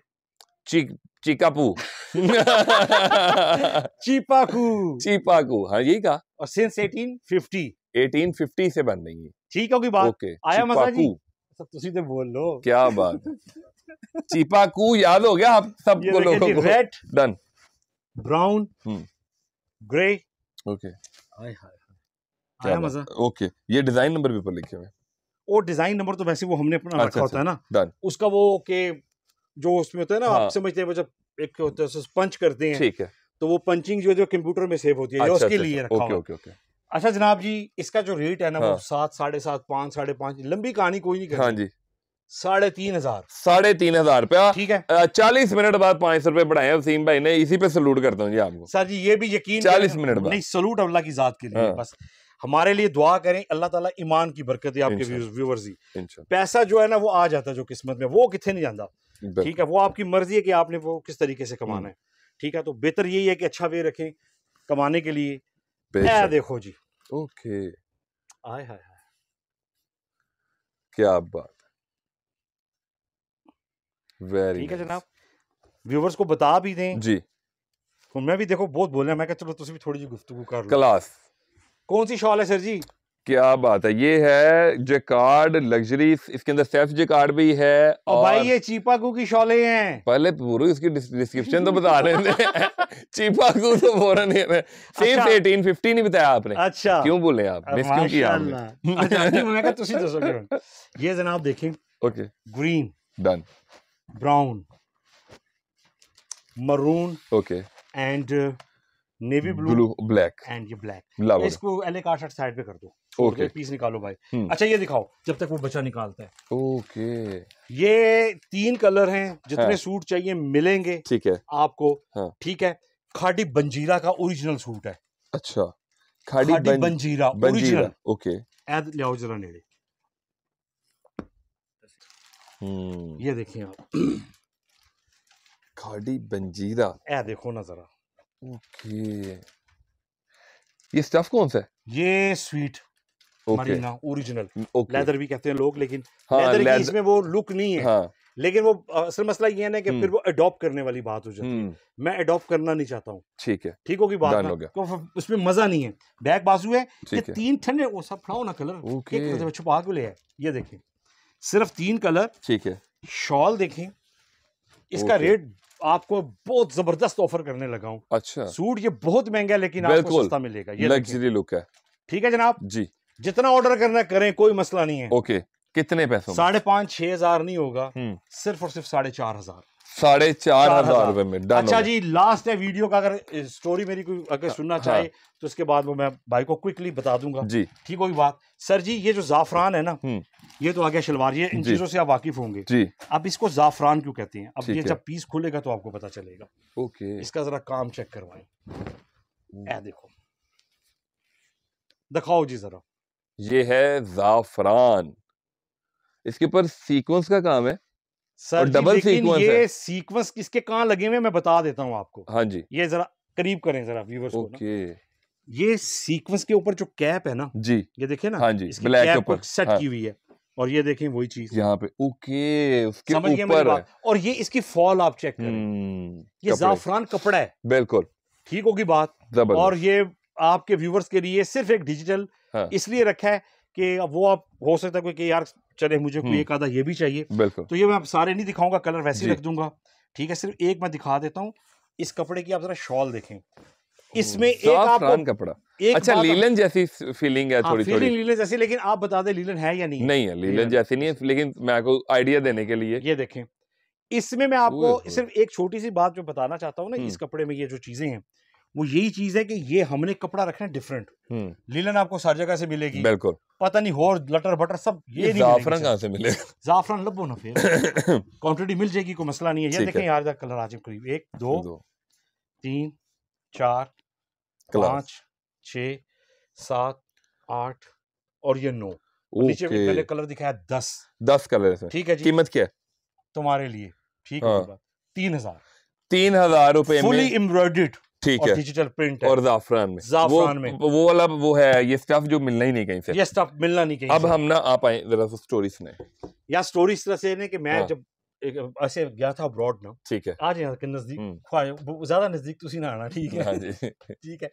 चिक चिकापू चीपाकू चीपाकू हाँ यही कहा और सिंस 1850 1850 से बन रही है ठीक होगी बात ओके आया मसा जी सब तुसी तो बोल लो क्या बात चीपाकू याद हो गया आप सबको लोगों को dun brown hmm. Grey okay hi hi आया मजा ओके ये डिजाइन नंबर भी पर लिखे हुए वो डिजाइन नंबर तो वैसे वो हमने अपना रखा अच्छा, होता है अच्छा। ना उसका वो के जो उसमें होता है ना आप हाँ। समझते हैं जब एक होता है पंच करते हैं ठीक है तो वो पंचिंग जो है जो कंप्यूटर में सेव होती है अच्छा, उसके लिए रखा ओके ओके ओके अच्छा जनाब जी इसका जो रेट है ना हाँ। वो सात साढ़े सात पाँच साढ़े पाँच लंबी कहानी कोई नहीं हाँ जी साढ़े तीन हजार साढ़े तीन हजार रुपया ठीक है चालीस मिनट बाद पांच सौ रुपए बढ़ाए वसीम भाई ने इसी पे सलूट करता हूँ जी आपको सर जी ये भी यकीन चालीस मिनट बाद नहीं सलूट अल्लाह की जात के लिए हाँ। बस हमारे लिए दुआ करें अल्लाह ताला ईमान की बरकत है आपके व्यूवर्स ही पैसा जो है ना वो आ जाता है जो किस्मत में वो कितने नहीं जाता ठीक है वो आपकी मर्जी है कि आपने वो किस तरीके से कमाना हम्म। है ठीक है तो बेहतर यही है कि अच्छा वे रखें कमाने के लिए देखो जी ओके आय हाय क्या बात वेरी ठीक है जनाब व्यूवर्स को बता भी दें जी तो मैं भी देखो बहुत बोल रहा मैं चलो तुम भी थोड़ी जी गुफ्तु कर लो क्लास कौन सी शॉल है सर जी क्या बात है ये है जेकार्ड लग्जरी इसके अंदर सेफ जेकार्ड भी है और भाई ये चीपाकू की शॉले हैं पहले पूरी इसकी डिस्क्रिप्शन तो बता रहे थे चीपाकू तो फौरन अच्छा। ही है सेफ अच्छा। 1850 नहीं बताया आपने अच्छा क्यों बोले आप मिस क्यों किया आपने अच्छा, अच्छा मैं कहा तुसी दसो ये जनाब देखें okay green dun brown maroon okay and navy blue blue black and ये ब्लैक इसको एल कार्ड शर्ट साइड पे कर दो ओके okay. पीस निकालो भाई हम्म। अच्छा ये दिखाओ जब तक वो बच्चा निकालता है ओके okay. ये तीन कलर हैं जितने है. हाँ। सूट चाहिए मिलेंगे ठीक है आपको हाँ। ठीक है खाडी बंजीरा का ओरिजिनल सूट है अच्छा खाडी, खाडी बन... बंजीरा ओरिजिनल ओके एद लियाओ जरा नेड़े हम्म। ये देखिए आप खाड़ी बंजीरा ऐ देखो ना जरा ओके ये स्टफ कौन सा है ये स्वीट मरीना ओरिजिनल लेदर भी कहते हैं लोग लेकिन हाँ, लेदर लेदर... इसमें वो लुक नहीं है हाँ। लेकिन वो असल मसला ये है ना कि हम्म। फिर वो अडॉप्ट करने वाली बात हो जाती है हम्म। मैं अडॉप्ट करना नहीं चाहता हूँ ठीक है ठीक होगी बात हो गया तो उसमें मजा नहीं है बैक बाजू है ये तीन ठंडे वो सब खड़ा हो ना कलर एक छुपा के ले ये देखें सिर्फ तीन कलर ठीक है शॉल देखें इसका रेट आपको बहुत जबरदस्त ऑफर करने लगा हूँ अच्छा सूट ये बहुत महंगा है लेकिन आपको सस्ता मिलेगा ये लग्जरी लुक है ठीक है जनाब जी जितना ऑर्डर करना करें कोई मसला नहीं है ओके कितने पैसों साढ़े पांच छह हजार नहीं होगा हम्म। सिर्फ और सिर्फ साढ़े चार हजार साढ़े चार हजार रुपए में डन अच्छा जी लास्ट है वीडियो का अगर स्टोरी मेरी कोई अगर सुनना हाँ। चाहे तो उसके बाद वो मैं भाई को क्विकली बता दूंगा जी ठीक होगी बात सर जी ये जो जाफरान है ना हम्म। ये तो आ गया शलवार ये इन चीजों से आप वाकिफ होंगे जी अब इसको जाफरान क्यों कहते हैं अब ये जब पीस खुलेगा तो आपको पता चलेगा ओके इसका जरा काम चेक करवाए देखो दिखाओ जी जरा ये है जाफरान इसके ऊपर सीक्वेंस का काम है सर डबल सीक्वेंस ये सीक्वेंस किसके कहाँ लगे हुए मैं बता देता हूँ आपको हाँ जी ये जरा करीब करें जरा व्यूवर्स को ओके ये सीक्वेंस के ऊपर जो कैप है ना जी ये देखे ना हाँ जी ब्लैक के ऊपर सेट हाँ। की हुई है और ये देखें वही चीज यहाँ पे ओके उसके ऊपर और ये इसकी फॉल आप चेक करें हम्म, ये जाफरान कपड़ा है बिल्कुल ठीक होगी बात और ये आपके व्यूवर्स के लिए सिर्फ एक डिजिटल हाँ। इसलिए रखा है कि वो आप हो सकता है कोई कि यार चले मुझे कोई हम्म। एक आधा ये भी चाहिए तो ये मैं सारे नहीं दिखाऊंगा कलर वैसे ही रख दूंगा ठीक है सिर्फ एक मैं दिखा देता हूँ इस कपड़े की आप जरा शॉल देखें इसमें एक आप कपड़ा एक अच्छा लीलन जैसी फीलिंग है हाँ, थोड़ी थोड़ी लीलन जैसी लेकिन आप बता दे लीलन है या नहीं नहीं है लीलन, लीलन जैसी नहीं है लेकिन मैं आपको आइडिया देने के लिए ये देखें इसमें मैं आपको सिर्फ एक छोटी सी बात जो बताना चाहता हूँ ना इस हम्म। कपड़े में ये जो चीजें हैं वो यही चीज है कि ये हमने कपड़ा रखना डिफरेंट हम्म। लीलन आपको हर जगह से मिलेगी बिल्कुल पता नहीं होर लटर बटर सब ये जाफरन कहाँ से मिले जाफरन लबो ना फिर क्वान्टिटी मिल जाएगी कोई मसला नहीं है ये देखें यार कलर आज करीब एक दो, तीन चार पांच छ सात आठ और ये नौ नीचे पहले कलर दिखाया दस दस कलर ठीक है जी कीमत क्या तुम्हारे लिए ठीक है हाँ। तीन हजार तीन हजार रुपए फुली एम्ब्रॉयडेड ठीक है डिजिटल प्रिंट है और जाफरान में जाफरान में वो वाला वो है ये स्टफ जो मिलना ही नहीं कहीं से ये स्टफ मिलना नहीं कहीं अब हम ना जरा स्टोरी सुने या स्टोरी तरह से कि मैं हाँ। जब एक ऐसे गया था अब्रॉड ना ठीक है आज यहाँ के नज़दीक हम्म। ज़्यादा नज़दीक तुम तो ना आना ठीक है हाँ ठीक है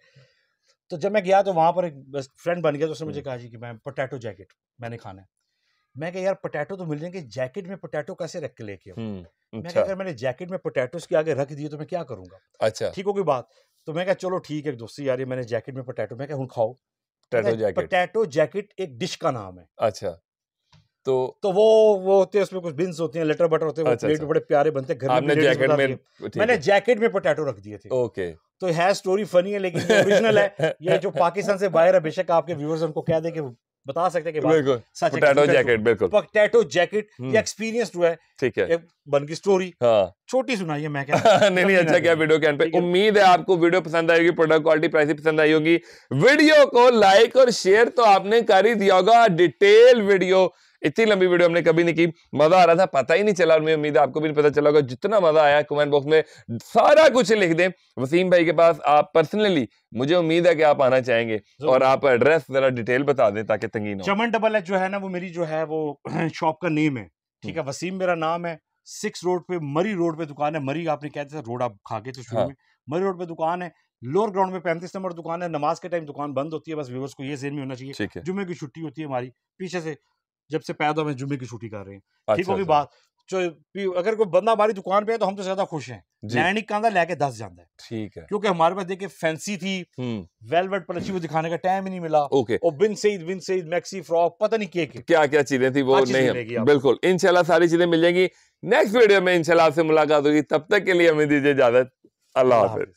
तो जब मैं गया तो वहाँ पर एक फ्रेंड बन गया तो उसने मुझे हम्म। कहा जी कि मैं पोटैटो जैकेट मैंने खाना है मैं कह यार पोटैटो तो मिल जाएंगे जैकेट में पोटैटो कैसे रख के लेके हम्म, मैं अच्छा। अगर मैंने जैकेट में पोटैटो के आगे रख दिए तो मैं क्या करूंगा अच्छा ठीक होगी बात तो मैं कहा चलो ठीक है दोस्ती यार मैंने जैकेट में पोटैटो मैं हूँ खाओ पोटैटो जैकेट एक डिश का नाम है अच्छा तो तो वो वो होते हैं उसमें कुछ बिन्स होते हैं लेटर बटर होते हैं अच्छा, अच्छा। बड़े प्यारे बनते हैं घर में जैकेट में मैंने जैकेट में पोटैटो रख दिए थे ओके तो है स्टोरी फनी है लेकिन ओरिजिनल है ये जो पाकिस्तान से बाहर है बेशक आपके व्यूअर्स उनको कह दे कि बता सकते हैं कि पोटैटो जैकेट बिल्कुल पोटैटो जैकेट एक्सपीरियंस जो है ठीक है बन की स्टोरी हाँ छोटी सुनाइए मैं क्या नहीं नहीं अच्छा क्या वीडियो कैन पे उम्मीद है आपको वीडियो पसंद आई होगी प्रोडक्ट क्वालिटी प्राइस पसंद आई होगी वीडियो को लाइक और शेयर तो आपने कर ही दिया होगा डिटेल वीडियो इतनी लंबी वीडियो हमने कभी नहीं की मजा आ रहा था पता ही नहीं चला और मैं उम्मीद आपको भी नहीं पता चला होगा जितना मजा आया कमेंट बॉक्स में सारा कुछ लिख दें वसीम भाई के पास आप पर्सनली मुझे उम्मीद है कि आप आना चाहेंगे और आप एड्रेस जरा डिटेल बता दें ताकि तंगी चमन डबल एच जो है ना वो मेरी जो है वो शॉप का नेम है ठीक है वसीम मेरा नाम है सिक्स रोड पे मरी रोड पे दुकान है मरी आपने कहते थे रोड आप खा के तो शुरू हाँ। में मरी रोड पे दुकान है लोअर ग्राउंड में पैंतीस नंबर दुकान है नमाज के टाइम दुकान बंद होती है बस व्यवर्स को ये जेन में होना चाहिए जुम्मे की छुट्टी होती है हमारी पीछे से जब से पैदा में जुम्मे की छुट्टी कर रहे हैं ठीक अच्छा, होगी अच्छा। बात जो तो अगर कोई बंदा हमारी दुकान पे है तो हम तो ज्यादा खुश हैं नैनिक कांदा लेके दस जाता है ठीक है क्योंकि हमारे पास देखिए फैंसी थी वेलवेट पर अच्छी वो दिखाने का टाइम ही नहीं मिला ओके और बिन सईद बिन सईद मैक्सी फ्रॉक पता नहीं क्या क्या क्या चीजें थी वो नहीं बिल्कुल इनशाला सारी चीजें मिल जाएंगी नेक्स्ट वीडियो में इनशाला आपसे मुलाकात होगी तब तक के लिए हमें दीजिए इजाजत अल्लाह हाफिज